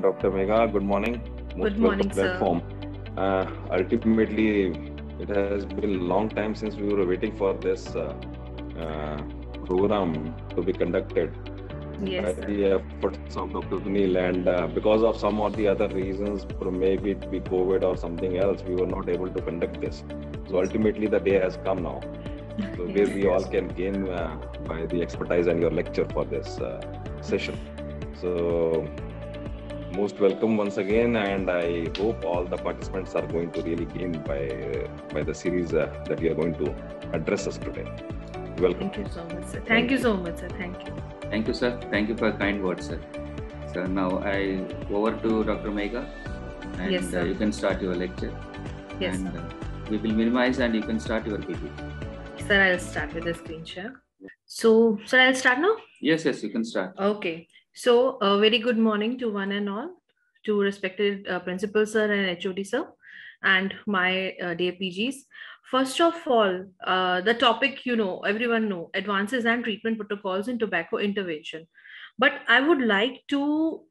morning, Dr. Mega. Good morning. Good morning, platform. sir. Uh, ultimately, it has been a long time since we were waiting for this uh, uh, program to be conducted. Yes, by the efforts of Dr. Sunil, and uh, because of some or the other reasons, maybe it be COVID or something else, we were not able to conduct this. So ultimately, the day has come now. So where we yes. all can gain uh, by the expertise and your lecture for this uh, session. So most welcome once again, and I hope all the participants are going to really gain by by the series uh, that you are going to address us today. Welcome. Thank you so much, sir. Thank, Thank you so much, sir. Thank you. Thank you, sir. Thank you for kind words, sir. So now I over to Dr. Mega, and yes, uh, you can start your lecture. Yes. And, uh, we will minimize, and you can start your PP. Sir, I'll start with the screen share. So, sir, I'll start now. Yes, yes, you can start. Okay. So a very good morning to one and all, to respected uh, principal sir and HOD sir, and my uh, dear PGs. First of all, uh, the topic you know, everyone know, advances and treatment protocols in tobacco intervention. But I would like to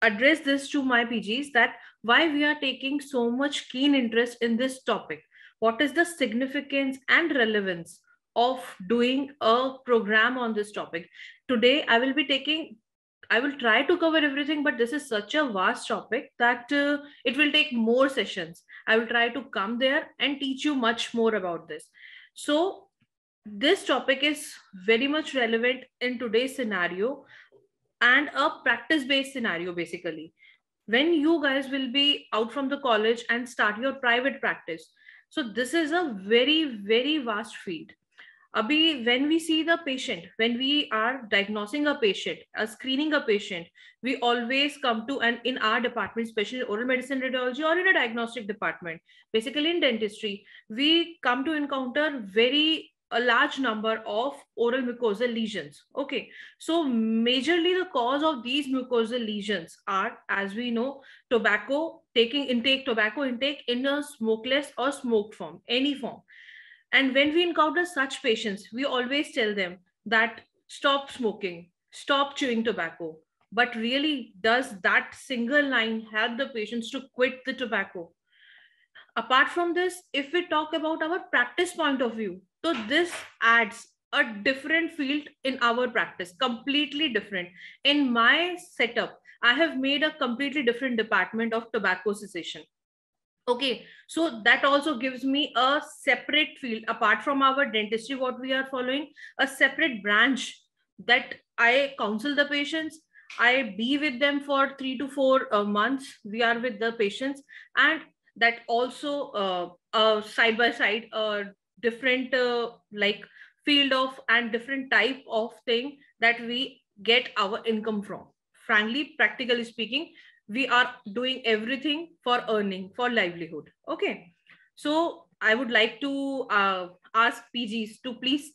address this to my PGs that why we are taking so much keen interest in this topic. What is the significance and relevance of doing a program on this topic? Today, I will be taking I will try to cover everything, but this is such a vast topic that uh, it will take more sessions. I will try to come there and teach you much more about this. So, this topic is very much relevant in today's scenario and a practice based scenario, basically. When you guys will be out from the college and start your private practice. So, this is a very, very vast field. Abhi, when we see the patient, when we are diagnosing a patient, a uh, screening a patient, we always come to and in our department, especially oral medicine, radiology, or in a diagnostic department, basically in dentistry, we come to encounter very a large number of oral mucosal lesions. Okay, so majorly the cause of these mucosal lesions are, as we know, tobacco taking intake, tobacco intake in a smokeless or smoked form, any form. And when we encounter such patients, we always tell them that stop smoking, stop chewing tobacco. But really, does that single line help the patients to quit the tobacco? Apart from this, if we talk about our practice point of view, so this adds a different field in our practice, completely different. In my setup, I have made a completely different department of tobacco cessation. Okay, so that also gives me a separate field apart from our dentistry, what we are following, a separate branch that I counsel the patients. I be with them for three to four uh, months. We are with the patients, and that also uh, uh, side by side, uh, different like field of and different type of thing that we get our income from. Frankly, practically speaking, we are doing everything for earning for livelihood okay so i would like to uh, ask pgs to please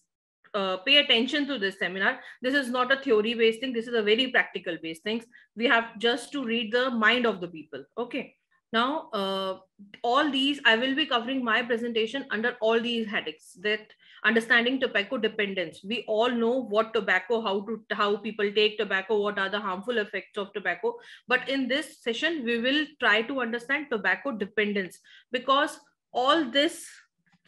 uh, pay attention to this seminar this is not a theory based thing this is a very practical based things we have just to read the mind of the people okay now uh, all these i will be covering my presentation under all these headings that understanding tobacco dependence we all know what tobacco how to how people take tobacco what are the harmful effects of tobacco but in this session we will try to understand tobacco dependence because all this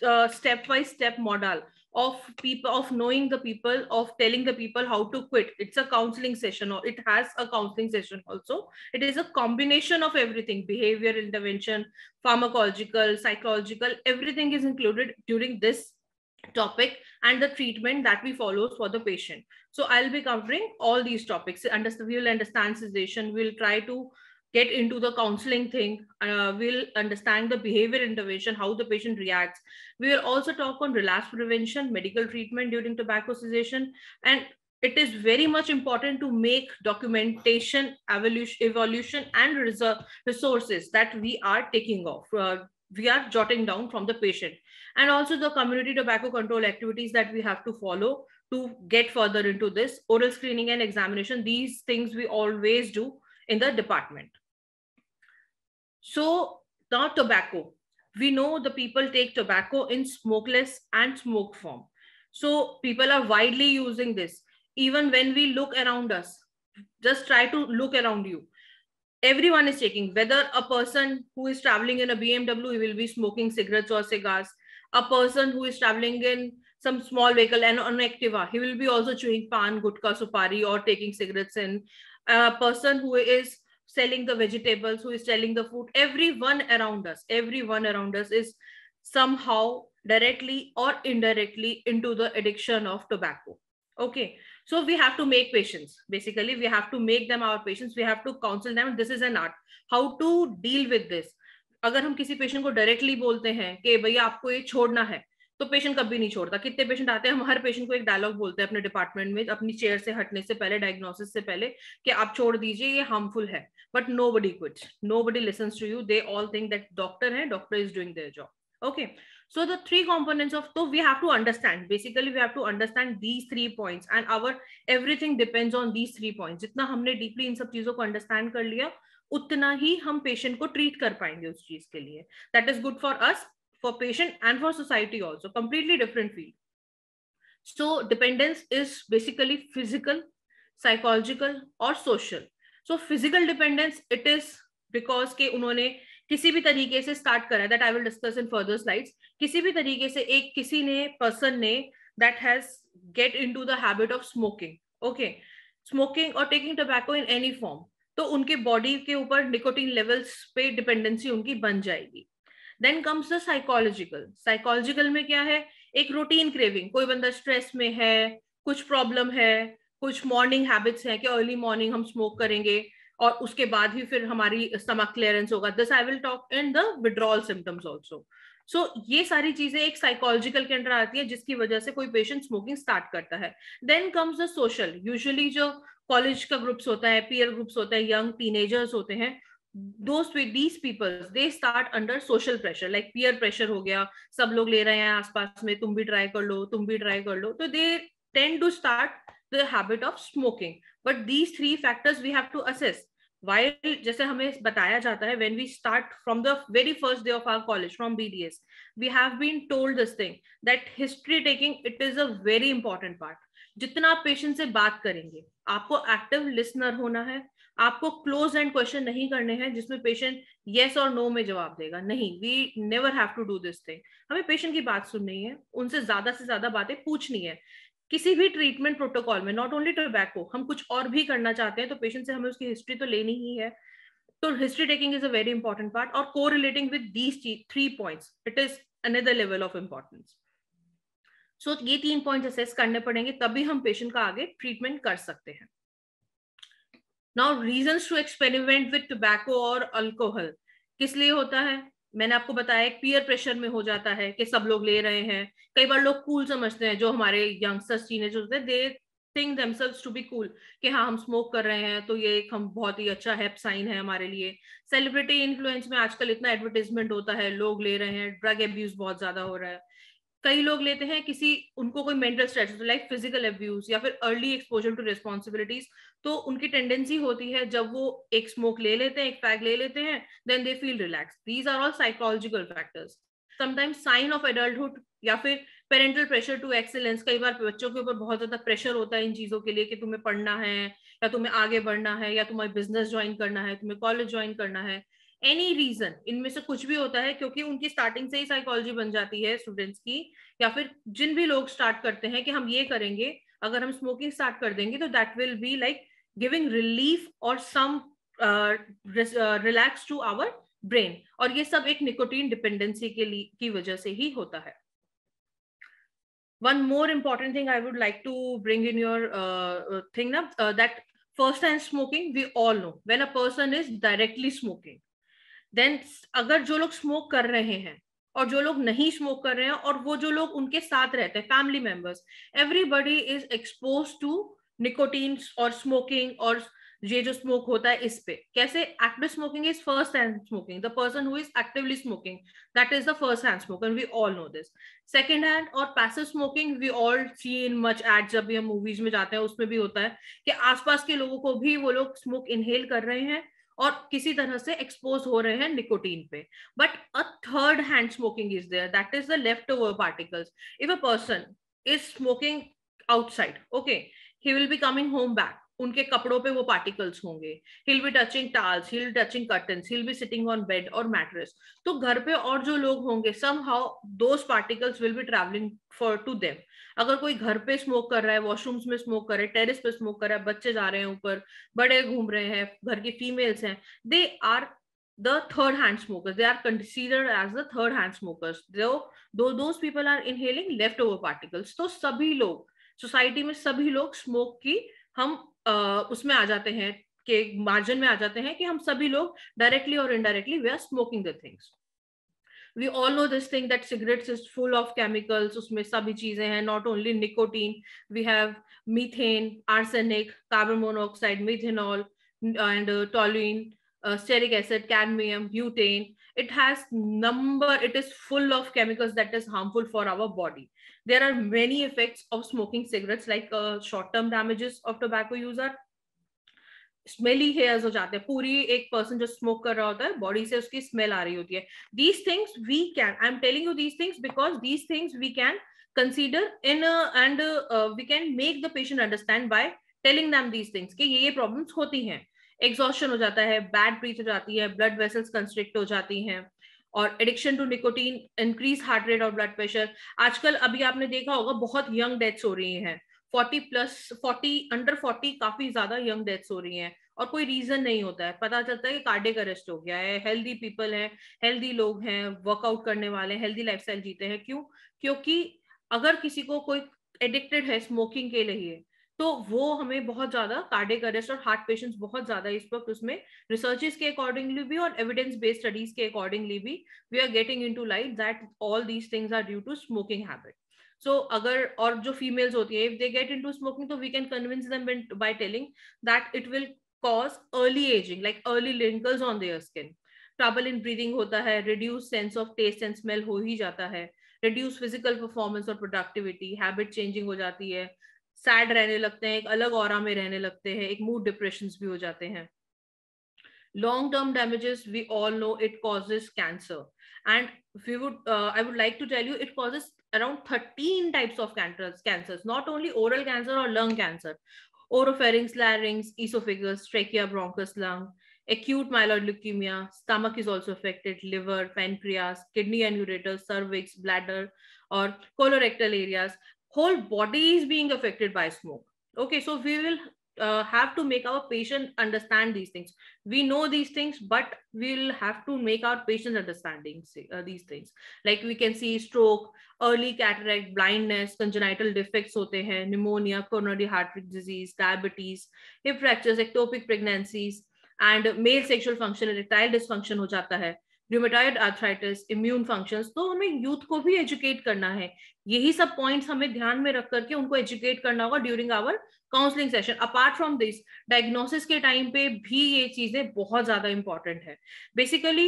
uh, step by step model of people of knowing the people of telling the people how to quit it's a counseling session or it has a counseling session also it is a combination of everything behavior intervention pharmacological psychological everything is included during this topic and the treatment that we follow for the patient. So I'll be covering all these topics. We'll understand cessation. We'll try to get into the counseling thing. Uh, we'll understand the behavior intervention, how the patient reacts. We will also talk on relapse prevention, medical treatment during tobacco cessation. And it is very much important to make documentation, evolution, evolution and resources that we are taking off, uh, we are jotting down from the patient and also the community tobacco control activities that we have to follow to get further into this oral screening and examination these things we always do in the department so now tobacco we know the people take tobacco in smokeless and smoke form so people are widely using this even when we look around us just try to look around you everyone is taking whether a person who is traveling in a bmw will be smoking cigarettes or cigars a person who is traveling in some small vehicle and on activa he will be also chewing pan gutka supari or taking cigarettes in a person who is selling the vegetables who is selling the food everyone around us everyone around us is somehow directly or indirectly into the addiction of tobacco okay so we have to make patients basically we have to make them our patients we have to counsel them this is an art how to deal with this अगर हम किसी patient को directly बोलते हैं कि भैया आपको ये छोड़ना है तो पेशेंट कभी नहीं छोड़ता कितने पेशेंट आते हैं हम हर पेशेंट को एक डायलॉग बोलते हैं अपने डिपार्टमेंट में अपनी चेयर से हटने से पहले डायग्नोसिस से पहले कि आप छोड़ दीजिए ये हार्मफुल है but nobody quit nobody listen to you they all think that doctor है doctor is doing their job okay so the three components of तो we have to understand basically we have to understand these three point and our everything depends on these three point जितना हमने deeply in सब चीजों को understand कर लिया उतना ही हम पेशेंट को ट्रीट कर पाएंगे उस चीज के लिए that is good for us for patient and for society also completely different field so dependence is basically physical psychological और social so physical dependence it is because के उन्होंने किसी भी तरीके से स्टार्ट करा that I will discuss in further slides किसी भी तरीके से एक किसी ने पर्सन ने that has get in to the habit of smoking okay smoking और टेकिंग टोबैको इन एनी फॉर्म तो उनके बॉडी के ऊपर निकोटीन लेवल्स पे डिपेंडेंसी उनकी बन जाएगी then comes the psychological psychological में क्या है एक रूटीन क्रेविंग कोई बंदा स्ट्रेस में है कुछ प्रॉब्लम है कुछ मॉर्निंग हैबिट्स हैं कि अर्ली मॉर्निंग हम स्मोक करेंगे और उसके बाद ही फिर हमारी स्टमक क्लियरेंस होगा this I will talk in the withdrawal symptoms also so so, ये सारी चीजें एक साइकोलॉजिकल के अंदर आती है जिसकी वजह से कोई पेशेंट स्मोकिंग स्टार्ट करता है then comes the social usually जो कॉलेज का ग्रुप्स होता है पीयर ग्रुप्स होता है यंग टीनेजर्स होते हैं दोस्त with these peoples they start under social pressure like peer pressure हो गया सब लोग ले रहे हैं आसपास में तुम भी ट्राई कर लो तुम भी ट्राई कर लो तो they tend to start the habit of smoking but these three factors we have to assess while जैसे हमें बताया जाता है when we start from the very first day of our college from as we have been told this thing that history taking it is a very important part जितना आप patient से बात करेंगे आपको एक्टिव लिसनर होना है आपको close and question नहीं करने हैं जिसमें पेशेंट येस और नो में जवाब देगा नहीं we never have to do this thing हमें पेशेंट की बात सुननी है उनसे ज्यादा से ज्यादा बातें पूछनी है किसी भी ट्रीटमेंट प्रोटोकॉल में नॉट ओनली टोबैको हम कुछ और भी करना चाहते हैं तो पेशेंट से हमें उसकी हिस्ट्री तो लेनी ही है तो history taking is a very important part और correlating with these three points it is another level of importance so ये तीन पॉइंट असेस करने पड़ेंगे तभी हम पेशेंट का आगे ट्रीटमेंट कर सकते हैं now reason to experiment with tobacco और अल्कोहल किस लिए होता है मैंने आपको बताया एक पीयर प्रेशर में हो जाता है कि सब लोग ले रहे हैं कई बार लोग कूल समझते हैं जो हमारे यंगस्टर्स टीनेजर्स होते हैं they think themselves to be cool कि हाँ हम स्मोक कर रहे हैं तो ये एक हम बहुत ही अच्छा हेप साइन है हमारे लिए सेलिब्रिटी इन्फ्लुएंस में आजकल इतना एडवर्टीजमेंट होता है लोग ले रहे हैं ड्रग एब्यूज बहुत ज्यादा हो रहा है कई लोग लेते हैं किसी उनको कोई mental stress like physical abuse या फिर अर्ली एक्सपोजर टू रिस्पॉन्सिबिलिटीज तो उनकी टेंडेंसी होती है जब वो एक स्मोक ले लेते हैं एक पैग ले लेते हैं then they feel relax these are all psychological factors sometimes sign of adulthood या फिर पेरेंटल प्रेशर टू एक्सेलेंस कई बार बच्चों के ऊपर बहुत ज्यादा प्रेशर होता है इन चीजों के लिए कि तुम्हें पढ़ना है या तुम्हें आगे बढ़ना है या तुम्हें बिजनेस ज्वाइन करना है तुम्हें कॉलेज ज्वाइन करना है एनी रीजन इनमें से कुछ भी होता है क्योंकि उनकी स्टार्टिंग से ही साइकोलॉजी बन जाती है स्टूडेंट्स की या फिर जिन भी लोग स्टार्ट करते हैं कि हम ये करेंगे अगर हम स्मोकिंग स्टार्ट कर देंगे तो that will be like giving relief और some relax to our brain और ये सब एक निकोटीन डिपेंडेंसी के लिए की वजह से ही होता है one more important thing I would like to bring in your thing ना that first hand smoking we all know when a person is directly smoking then अगर जो लोग स्मोक कर रहे हैं और जो लोग नहीं स्मोक कर रहे हैं और वो जो लोग उनके साथ रहते हैं family members everybody is expose to nicotine और स्मोकिंग और ये जो स्मोक होता है इस पे कैसे active smoking is first hand smoking the person who is actively smoking that is the first hand smoke and we all know this second hand और passive smoking we all see in much ad जब भी हम movies में जाते हैं उसमें भी होता है कि आसपास के लोगों को भी वो लोग स्मोक इनहेल कर रहे हैं और किसी तरह से एक्सपोज हो रहे हैं निकोटीन पे but a third hand smoking is there that is the leftover particles if a person is smoking outside okay he will be coming home back उनके कपड़ों पे वो पार्टिकल्स होंगे he'll be touching towels he'll touching curtain he'll be sitting on bed और mattress तो घर पे और जो लोग होंगे somehow those particles will be travelling for to them अगर कोई घर पे स्मोक कर रहा है वॉशरूम्स में स्मोक कर रहा है टेरिस पे स्मोक कर रहा है बच्चे जा रहे हैं ऊपर बड़े घूम रहे हैं घर की फीमेल्स हैं they are the third hand smokers they are considered as the third hand smokers though though those people are inhaling leftover तो सभी लोग सोसाइटी में सभी लोग स्मोक की हम uh, उसमें आ जाते हैं के मार्जिन में आ जाते हैं कि हम सभी लोग डायरेक्टली और indirectly we are smoking the things we all know this thing that cigarettes is full of chemicals usme sabhi cheeze hain not only nicotine we have methane arsenic carbon monoxide methanol and uh, toluene uh, stearic acid cadmium butane it has number it is full of chemicals that is harmful for our body there are many effects of smoking cigarettes like uh, short term damages of tobacco user smelly hairs हो जाते हैं पूरी एक person जो smoke कर रहा होता है बॉडी से उसकी स्मेल आ रही होती है these things we can I am telling you these things because these things we can consider in and we can make the patient understand by telling them these things कि ये ये problems होती हैं exhaustion हो जाता है bad breath हो जाती है ब्लड वेसल्स कंस्ट्रिक्ट हो जाती हैं और addiction to nicotine increase heart rate और ब्लड प्रेशर आजकल अभी आपने देखा होगा बहुत यंग डेथ्स हो रही हैं forty plus forty under forty काफी ज्यादा यंग डेथ्स हो रही हैं और कोई रीजन नहीं होता है पता चलता है कि कार्डिक अरेस्ट हो गया है हेल्दी पीपल हैं हेल्दी लोग हैं वर्कआउट करने वाले हेल्दी स्टाइल जीते हैं क्यों क्योंकि अगर किसी को कोई एडिक्टेड है स्मोकिंग के लिए तो वो हमें बहुत ज्यादा कार्डिक अरेस्ट और हार्ट पेशेंट्स बहुत ज्यादा इस वक्त उसमें रिसर्चेस के अकॉर्डिंगली भी और एविडेंस बेस्ड स्टडीज के अकॉर्डिंगली भी we are getting into light that all these things are due to smoking habit so so, अगर और जो फीमेल्स होती है if they get to smoking तो we can convince them by telling that it will cause early ageing like early wrinkles on their skin trouble in breathing होता है reduce sense of taste and smell हो ही जाता है reduce physical performance और productivity habit changing हो जाती है sad रहने लगते हैं एक अलग और में रहने लगते हैं एक मूड डिप्रेशन भी हो जाते हैं long term damages we all know it causes cancer and we would I would like to tell you it causes around 13 types of cancers, cancers, not only oral cancer or lung cancer, oropharynx, larynx, esophagus, trachea, bronchus, lung, acute myeloid leukemia, stomach is also affected, liver, pancreas, kidney and ureters, cervix, bladder, or colorectal areas. Whole body is being affected by smoke. Okay, so we will uh, have to make our patient understand these things we know these things but we'll have to make our patients understanding uh, these things like we can see stroke early cataract blindness congenital defects hote hain pneumonia coronary heart disease diabetes hip fractures ectopic pregnancies and male sexual function erectile dysfunction हो जाता है rheumatoid arthritis immune functions तो हमें youth को भी educate करना है यही सब पॉइंट्स हमें ध्यान में रख करके उनको एजुकेट करना होगा during our counselling session apart from this diagnosis के टाइम पे भी ये चीजें बहुत ज्यादा इंपॉर्टेंट है बेसिकली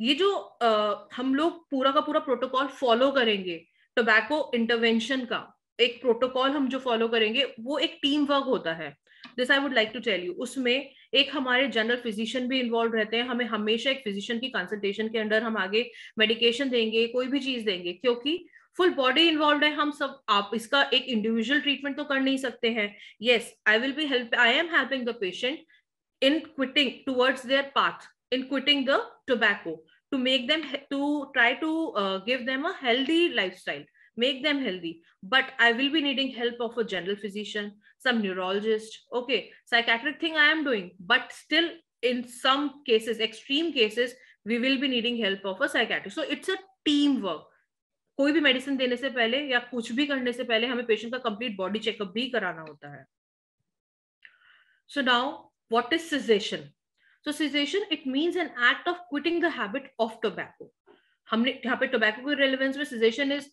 ये जो आ, हम लोग पूरा का पूरा प्रोटोकॉल फॉलो करेंगे टोबैको इंटरवेंशन का एक प्रोटोकॉल हम जो फॉलो करेंगे वो एक टीम वर्क होता है this I would like to tell you उसमें एक हमारे जनरल फिजिशियन भी इन्वॉल्व रहते हैं हमें हमेशा एक फिजिशियन की कंसल्टेशन के अंडर हम आगे मेडिकेशन देंगे कोई भी चीज देंगे क्योंकि फुल बॉडी इन्वॉल्व है हम सब आप इसका एक इंडिविजुअल ट्रीटमेंट तो कर नहीं सकते हैं yes I will be help I am helping the patient in quitting towards their path in quitting the tobacco to make them to try to uh, give them a healthy lifestyle make them healthy but i will be needing help of a general physician some neurologist okay psychiatric thing i am doing but still in some cases extreme cases we will be needing help of a psychiatrist so it's a teamwork कोई भी medicine देने से पहले या कुछ भी करने से पहले हमें पेशेंट का कंप्लीट बॉडी चेकअप भी कराना होता है so now what is cessation so cessation it means an act of quitting the habit of tobacco हमने यहाँ पे टोबैको की रेलिवेंस में cessation is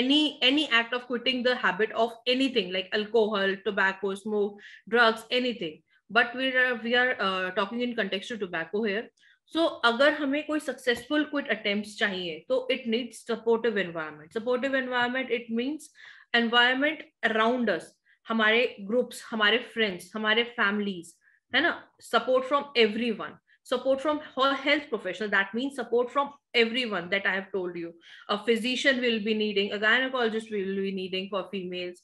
any any act of quitting the habit of anything like alcohol tobacco smoke drugs anything but we are we are uh, talking in context to tobacco here so so, अगर हमें कोई successful कुछ attempt चाहिए तो it needs supportive environment supportive environment it means environment around us हमारे groups हमारे friends हमारे families है ना support from everyone support from हर health professional that means support from everyone that I have told you a physician will be needing a gynaecologist will be needing for females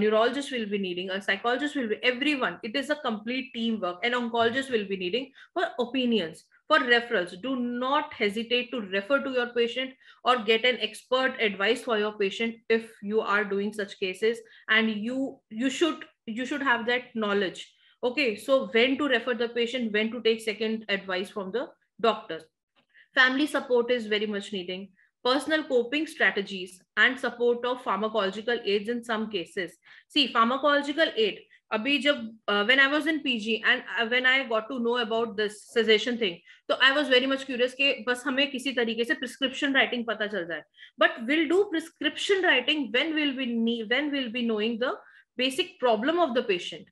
neurologist will be needing a psychologist will be everyone it is a complete team work and oncologist will be needing for opinions for referrals do not hesitate to refer to your patient or get an expert advice for your patient if you are doing such cases and you you should you should have that knowledge okay so when to refer the patient when to take second advice from the doctor family support is very much needing personal coping strategies and support of pharmacological aids in some cases see pharmacological aid अभी जब when I was in PG and when I got to know about this cessation thing तो I was very much curious कि बस हमें किसी तरीके से prescription writing पता चल जाए but will do prescription writing when will be when will be knowing the basic problem of the patient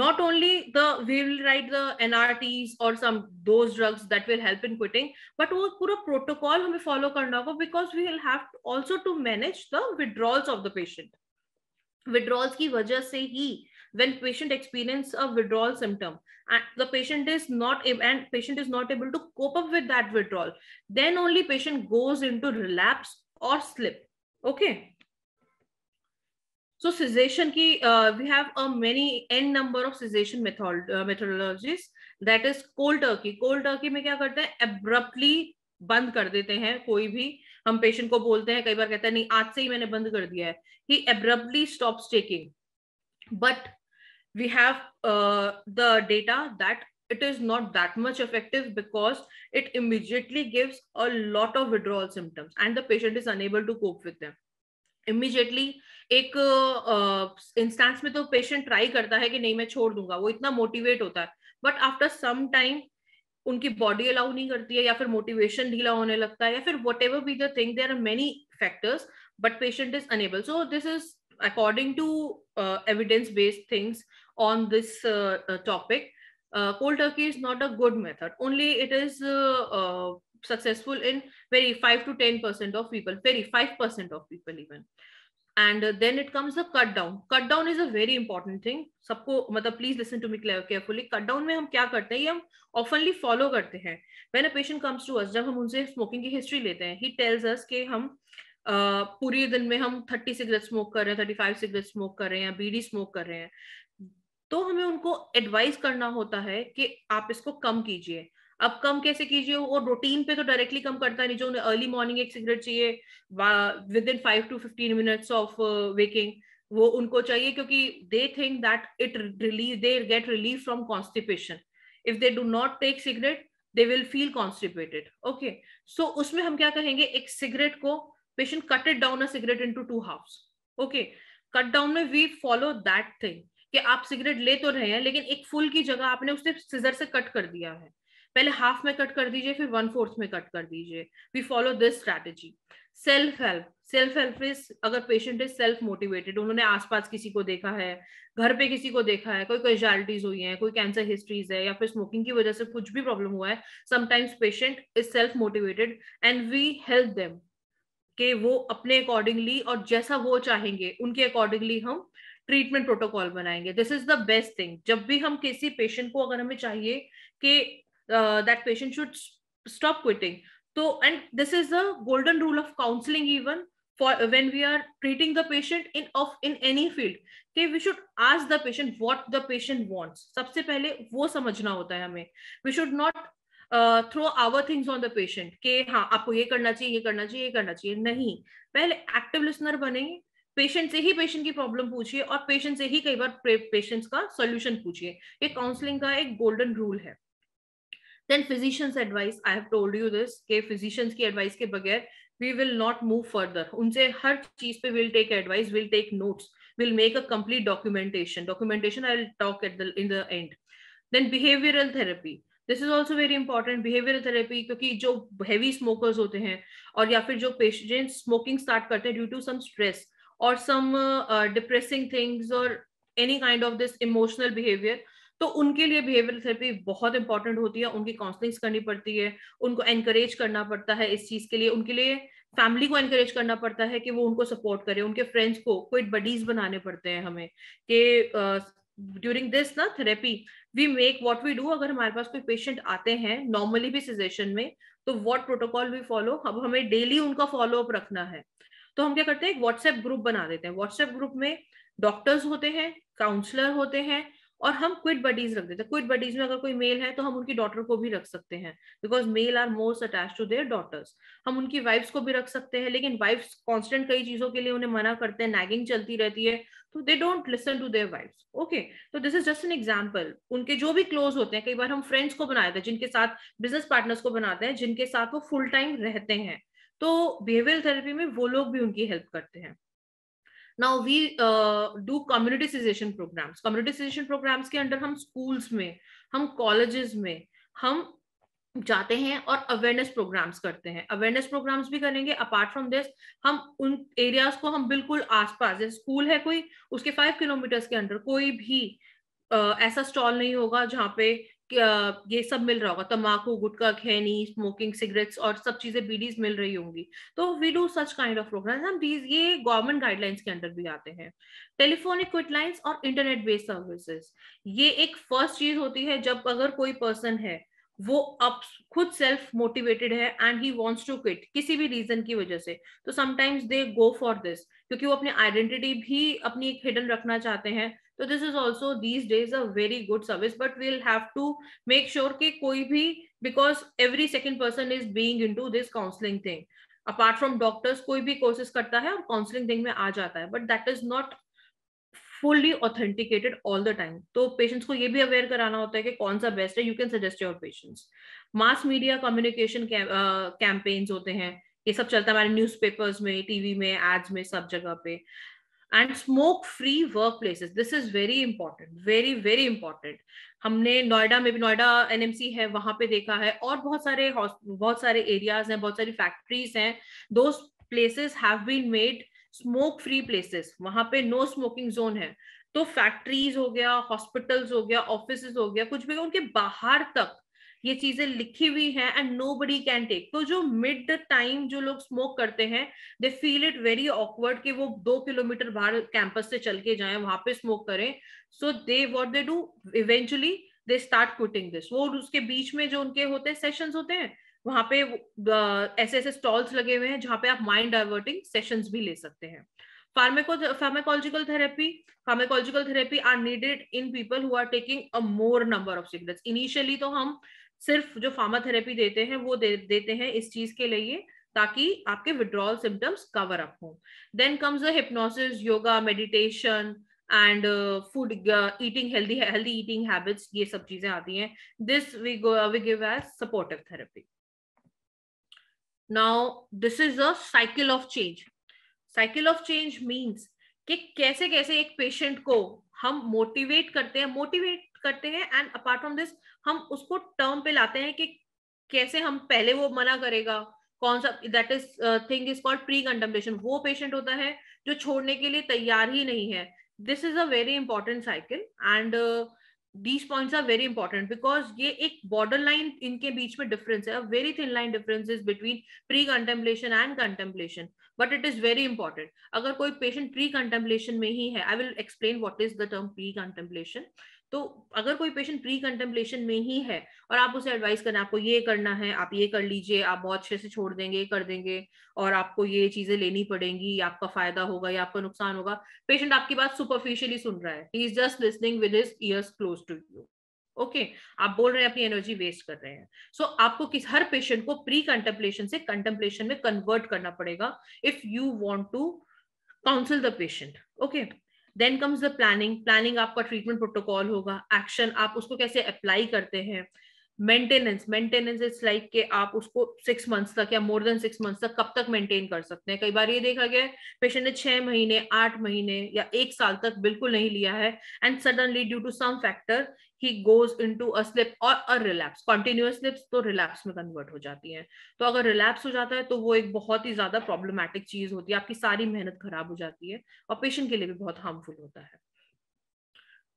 not only the we will write the nrts or some those drugs that will help in quitting but wo pura protocol hame follow karna hoga because we will have also to manage the withdrawals of the patient withdrawals ki wajah se hi when patient experience a withdrawal symptom and the patient is not and patient is not able to cope up with that withdrawal then only patient goes into relapse or slip okay so cessation ki uh, we have a many n number of cessation method uh, methodologies that is cold turkey cold turkey mein kya karte hain abruptly बंद कर देते हैं कोई भी हम patient को बोलते हैं कई बार कहते हैं नहीं आज से ही मैंने बंद कर दिया है ही abruptly stops taking but we have uh, the data that it is not that much effective because it immediately gives a lot of withdrawal symptoms and the patient is unable to cope with them. Immediately, एक instance uh, में patient patient try करता है कि नहीं मैं छोड़ दूंगा वो इतना मोटिवेट होता है बट आफ्टर सम टाइम उनकी बॉडी अलाउ नहीं करती है या फिर मोटिवेशन ढीला होने लगता है या फिर whatever be the thing there are many factors but patient is unable so on this uh, topic. uh, cold turkey is not a good method. Only it is uh, uh, successful in very 5 to 10% of people, very 5% of people even. And uh, then it comes the cut down. Cut down is a very important thing. सबको मतलब please listen to me carefully cut down में हम क्या करते हैं ये हम ऑफनली follow करते हैं when a patient comes to us जब हम उनसे स्मोकिंग की हिस्ट्री लेते हैं ही टेल्स अस कि हम पूरे दिन में हम थर्टी सिगरेट स्मोक कर रहे हैं थर्टी फाइव सिगरेट स्मोक कर रहे हैं बीडी स्मोक कर रहे हैं तो हमें उनको एडवाइस करना होता है कि आप इसको कम कीजिए अब कम कैसे कीजिए वो रोटीन पे तो डायरेक्टली कम करता नहीं जो उन्हें अर्ली मॉर्निंग एक सिगरेट चाहिए within five to fifteen minutes of waking वो उनको चाहिए क्योंकि they think that it release they get relieve from constipation if they do not take cigarette they will feel constipated okay so उसमें हम क्या कहेंगे एक सिगरेट को patient cut it down a cigarette in two hours okay cut down में we follow that thing कि आप cigarette ले तो रहे हैं लेकिन एक फुल की जगह आपने उसे सिजर से कट कर दिया है पहले हाफ में कट कर दीजिए फिर वन फोर्थ में कट कर दीजिए we follow this strategy self help self help is अगर पेशेंट इज सेल्फ मोटिवेटेड उन्होंने आसपास किसी को देखा है घर पे किसी को देखा है कोई कैजुअलिटीज हुई है कोई कैंसर हिस्ट्रीज है या फिर स्मोकिंग की वजह से कुछ भी प्रॉब्लम हुआ है sometimes patient is self motivated and we help them के वो अपने अकॉर्डिंगली और जैसा वो चाहेंगे उनके अकॉर्डिंगली हम ट्रीटमेंट प्रोटोकॉल बनाएंगे this is the best thing जब भी हम किसी पेशेंट को अगर हमें चाहिए कि that patient should stop quitting तो and this is the golden rule of counselling even for when we are treating the patient in of in any field okay we should ask the patient what the patient wants सबसे पहले वो समझना होता है हमें we should not throw our things on the patient के हाँ आपको ये करना चाहिए ये करना चाहिए ये करना चाहिए नहीं पहले एक्टिव लिसनर बनेंगे पेशेंट से ही पेशेंट की प्रॉब्लम पूछिए और पेशेंट से ही कई बार पेशेंट्स का सोल्यूशन पूछिए ये काउंसलिंग का एक गोल्डन रूल है then physicians advice I have told you this के फिजिशियंस की एडवाइस के बगैर we will not move further उनसे हर चीज पे will take advice will take notes will make a complete documentation documentation I will talk at the in the end then behavioural therapy this is also very important behaviour therapy क्योंकि जो heavy smokers होते हैं और या फिर जो patient smoking start करते हैं ड्यू टू सम स्ट्रेस और सम डिप्रेसिंग थिंग्स और any kind of this emotional behaviour तो उनके लिए बिहेवियर थेरेपी बहुत इंपॉर्टेंट होती है उनकी काउंसलिंग्स करनी पड़ती है उनको एनकरेज करना पड़ता है इस चीज के लिए उनके लिए फैमिली को एनकरेज करना पड़ता है कि वो उनको सपोर्ट करे उनके फ्रेंड्स को कोई बडीज बनाने पड़ते हैं हमें कि ड्यूरिंग uh, दिस ना therapy we make what we do अगर हमारे पास कोई पेशेंट आते हैं नॉर्मली भी सजेशन में तो वॉट प्रोटोकॉल वी फॉलो अब हमें डेली उनका फॉलोअप रखना है तो हम क्या करते हैं एक व्हाट्सएप ग्रुप बना देते हैं व्हाट्सएप ग्रुप में डॉक्टर्स होते हैं काउंसलर होते हैं और हम क्विट बडीज रख देते हैं क्विट बडीज में अगर कोई मेल है तो हम उनकी डॉटर को भी रख सकते हैं because male are most attach to their daughters हम उनकी वाइफ्स को भी रख सकते हैं लेकिन वाइफ्स कॉन्स्टेंट कई चीजों के लिए उन्हें मना करते हैं नैगिंग चलती रहती है तो they don't listen to their wives okay तो this is just an example उनके जो भी क्लोज होते हैं कई बार हम फ्रेंड्स को बनाते हैं जिनके साथ बिजनेस पार्टनर्स को बनाते हैं जिनके साथ वो फुल टाइम रहते हैं तो बिहेवियर थेरेपी में वो लोग भी उनकी हेल्प करते हैं now we do communitization programmes communitization programmes के अंडर हम स्कूल्स में हम कॉलेजेस में हम जाते हैं और अवेयरनेस प्रोग्राम्स करते हैं अवेयरनेस प्रोग्राम्स भी करेंगे अपार्ट फ्रॉम दिस हम उन एरियाज को हम बिल्कुल आसपास जैसे स्कूल है कोई उसके फाइव किलोमीटर्स के अंडर कोई भी uh, ऐसा स्टॉल नहीं होगा जहाँ पे ये सब मिल रहा होगा तम्बाकू गुटखा खैनी स्मोकिंग सिगरेट्स और सब चीजें बीडीज मिल रही होंगी तो we do such kind of programme हम दीज ये गवर्नमेंट गाइडलाइंस के अंडर भी आते हैं टेलीफोनिक क्विटलाइंस और इंटरनेट बेस्ड सर्विसेज ये एक फर्स्ट चीज होती है जब अगर कोई पर्सन है वो अब खुद सेल्फ मोटिवेटेड है and he wants to quit किसी भी रीजन की वजह से तो sometimes they go for this क्योंकि वो अपनी आइडेंटिटी भी अपनी एक हिडन रखना चाहते हैं तो this is also these days a very good service but we'll have to make sure कि कोई भी because every second person is being into this counselling thing apart from doctors कोई भी कोर्सेस करता है और काउंसलिंग थिंग में आ जाता है but that is not fully authenticated all the time तो पेशेंट्स को ये भी अवेयर कराना होता है कि कौन सा बेस्ट है you can suggest your patients mass media communication campaigns होते हैं ये सब चलता है हमारे पेपर्स में टीवी में एड्स में सब जगह पे and smoke free workplaces this is very important very very important हमने नोएडा में भी नोएडा एनएमसी है वहां पे देखा है और बहुत सारे बहुत सारे एरियाज हैं बहुत सारी फैक्ट्रीज हैं दो places have been made smoke free places वहां पे नो स्मोकिंग जोन है तो फैक्ट्रीज हो गया हॉस्पिटल्स हो गया ऑफिस हो गया कुछ भी उनके बाहर तक ये चीजें लिखी हुई हैं and nobody can take तो जो मिड द टाइम जो लोग स्मोक करते हैं they feel it very awkward कि वो दो किलोमीटर बाहर कैंपस से चल के जाए वहां पे स्मोक करें so they what they do eventually they start quitting this वो उसके बीच में जो उनके होते हैं सेशन होते हैं वहां पे ऐसे ऐसे स्टॉल्स लगे हुए हैं जहाँ पे आप माइंड डाइवर्टिंग सेशन भी ले सकते हैं pharmaco pharmacological therapy pharmacological therapy are needed in people who are taking a more number of cigarettes initially तो हम सिर्फ जो फार्माथेरेपी देते हैं वो दे, देते हैं इस चीज के लिए ताकि आपके विड्रॉल सिम्टम्स कवर अप हों then comes hypnosis yoga meditation and food eating healthy healthy eating habits ये सब चीजें आती हैं this we go we give as supportive therapy now this is a cycle of change cycle of change means कि कैसे कैसे एक patient को हम मोटिवेट करते हैं मोटिवेट करते हैं एंड अपार्ट फ्रॉम दिस हम उसको टर्म पे लाते हैं कि कैसे हम पहले वो मना करेगा कौन सा that is thing is called precontemplation वो पेशेंट होता है जो छोड़ने के लिए तैयार ही नहीं है this is a very important cycle and these points are very important because ये एक बॉर्डर लाइन इनके बीच में डिफरेंस है very thin line difference is between pre contemplation and contemplation but it is very important अगर कोई patient precontemplation में ही है I will explain what is the term precontemplation तो अगर कोई पेशेंट प्री कंटेम्पलेशन में ही है और आप उसे एडवाइस करना आपको ये करना है आप ये कर लीजिए आप बहुत अच्छे से छोड़ देंगे कर देंगे और आपको ये चीजें लेनी पड़ेंगी आपका फायदा होगा या आपका नुकसान होगा पेशेंट आपकी बात सुपरफिशियली सुन रहा है he is just listening with his ears close to you okay आप बोल रहे हैं अपनी एनर्जी वेस्ट कर रहे हैं सो so, आपको किस हर पेशेंट को प्री कंटेम्पलेशन से कंटेम्पलेशन में कन्वर्ट करना पड़ेगा if you want to counsel the patient okay then comes the planning planning आपका ट्रीटमेंट प्रोटोकॉल होगा एक्शन आप उसको कैसे अप्लाई करते हैं मेंटेनेंस मेंटेनेंस इज लाइक के आप उसको सिक्स मंथ्स तक या मोर देन सिक्स मंथ्स तक कब तक मेंटेन कर सकते हैं कई बार ये देखा गया है पेशेंट ने छह महीने आठ महीने या एक साल तक बिल्कुल नहीं लिया है and suddenly due to some factor he goes into a और अ रिलैप्स कॉन्टिन्यूस स्लिप्स तो रिलैप्स में कन्वर्ट हो जाती है तो अगर रिलैप्स हो जाता है तो वो एक बहुत ही ज्यादा प्रॉब्लमैटिक चीज होती है आपकी सारी मेहनत खराब हो जाती है और पेशेंट के लिए भी बहुत हार्मफुल होता है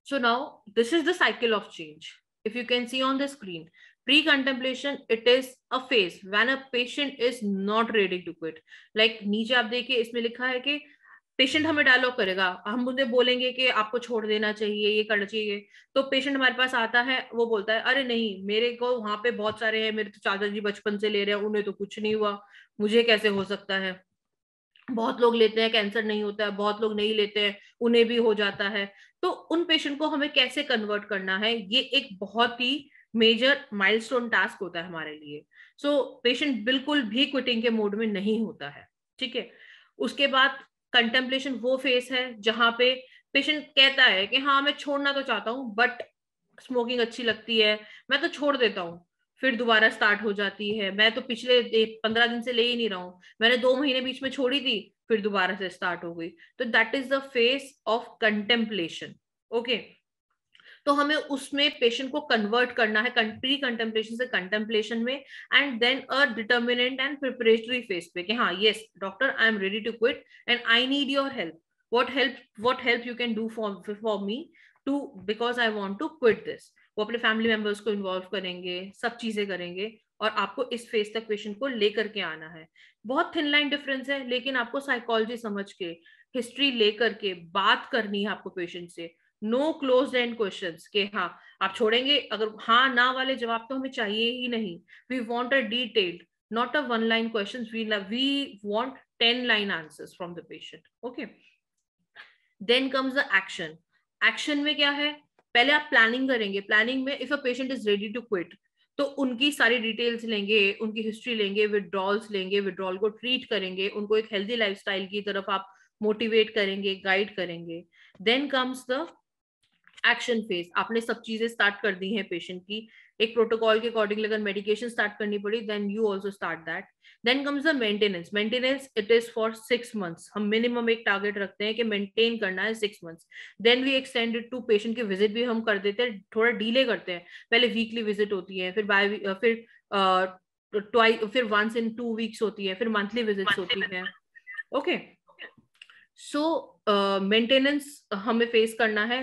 so now this is the cycle of change if you can see on the screen precontemplation it is a phase when a patient is not ready to quit like नीचे आप देखिए इसमें लिखा है कि patient हमें dialogue करेगा हम उन्हें बोलेंगे कि आपको छोड़ देना चाहिए ये करना चाहिए तो पेशेंट हमारे पास आता है वो बोलता है अरे नहीं मेरे को वहां पे बहुत सारे हैं मेरे तो चाचा जी बचपन से ले रहे हैं उन्हें तो कुछ नहीं हुआ मुझे कैसे हो सकता है बहुत लोग लेते हैं कैंसर नहीं होता है बहुत लोग नहीं लेते हैं उन्हें भी हो जाता है तो उन पेशेंट को हमें कैसे कन्वर्ट करना है ये एक बहुत ही मेजर माइलस्टोन टास्क होता है हमारे लिए सो so, पेशेंट बिल्कुल भी क्विटिंग के मूड में नहीं होता है ठीक है उसके बाद कंटेम्पलेशन वो फेस है जहां पे पेशेंट कहता है कि हाँ मैं छोड़ना तो चाहता हूँ बट स्मोकिंग अच्छी लगती है मैं तो छोड़ देता हूँ फिर दोबारा स्टार्ट हो जाती है मैं तो पिछले पंद्रह दिन से ले ही नहीं रहा हूँ मैंने दो महीने बीच में छोड़ी थी फिर दोबारा से स्टार्ट हो गई तो that is the phase of contemplation okay तो हमें उसमें पेशेंट को कन्वर्ट करना है प्री कंटेम्पलेशन से कंटेम्पलेशन में and then a determinant and preparatory phase पे कि हाँ yes doctor I am ready to quit and I need your help what help what help you can do for for me to because I want to quit this वो अपने family members को involve करेंगे सब चीजें करेंगे और आपको इस फेज तक पेशेंट को लेकर के आना है बहुत थिन लाइन डिफरेंस है लेकिन आपको साइकोलॉजी समझ के हिस्ट्री लेकर के बात करनी है आपको पेशेंट से नो क्लोज एंड क्वेश्चन के हाँ आप छोड़ेंगे अगर हाँ ना वाले जवाब तो हमें चाहिए ही नहीं we want a detailed not a one line question we we want ten line answer from the patient okay then comes the action action में क्या है पहले आप प्लानिंग करेंगे प्लानिंग में if a patient is ready to quit तो उनकी सारी डिटेल्स लेंगे उनकी हिस्ट्री लेंगे विदड्रॉल्स लेंगे विदड्रॉल को ट्रीट करेंगे उनको एक हेल्दी लाइफस्टाइल की तरफ आप मोटिवेट करेंगे गाइड करेंगे then comes the action phase आपने सब चीजें स्टार्ट कर दी हैं पेशेंट की एक प्रोटोकॉल के अकॉर्डिंग अगर मेडिकेशन स्टार्ट करनी पड़ी then you also start that then comes the maintenance maintenance it is for six months हम मिनिमम एक टारगेट रखते हैं कि मेंटेन करना है six months then we extend it to patient के विजिट भी हम कर देते हैं थोड़ा डीले करते हैं पहले वीकली विजिट होती है फिर बाय फिर ट्वाइस फिर वंस इन टू वीक्स होती है फिर मंथली विजिट होती है ओके सो मेंटेनेंस हमें फेस करना है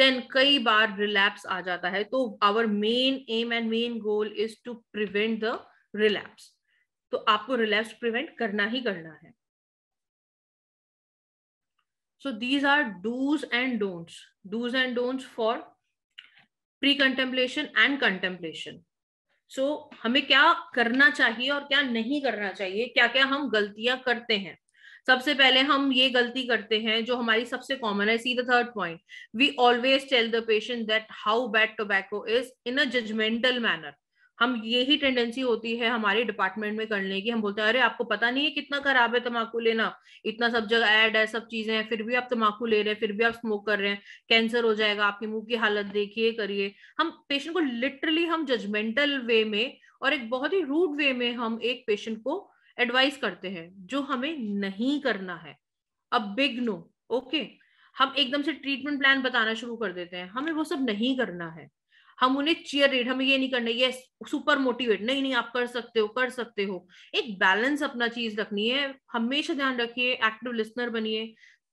देन कई बार रिलैप्स आ जाता है तो our main aim and main goal is to prevent the relapse तो आपको रिलैप्स प्रिवेंट करना ही करना है so these are dos and don'ts dos and don'ts for pre contemplation and contemplation so हमें क्या करना चाहिए और क्या नहीं करना चाहिए क्या क्या हम गलतियां करते हैं सबसे पहले हम ये गलती करते हैं जो हमारी सबसे कॉमन है see the third point we always tell the patient that how bad tobacco is in a judgmental manner हम यही टेंडेंसी होती है हमारे डिपार्टमेंट में करने की हम बोलते हैं अरे आपको पता नहीं है कितना खराब है तम्बाकू लेना इतना सब जगह ऐड है सब चीजें हैं फिर भी आप तम्बाकू ले रहे हैं फिर भी आप स्मोक कर रहे हैं कैंसर हो जाएगा आपके मुंह की हालत देखिए करिए हम पेशेंट को लिटरली हम जजमेंटल वे में और एक बहुत ही रूड वे में हम एक पेशेंट को एडवाइस करते हैं जो हमें नहीं करना है अब बिग नो ओके हम एकदम से ट्रीटमेंट प्लान बताना शुरू कर देते हैं हमें वो सब नहीं करना है हम उन्हें चेयर रेड हमें ये नहीं करना ये सुपर मोटिवेट नहीं नहीं आप कर सकते हो कर सकते हो एक बैलेंस अपना चीज रखनी है हमेशा ध्यान रखिए एक्टिव लिसनर बनिए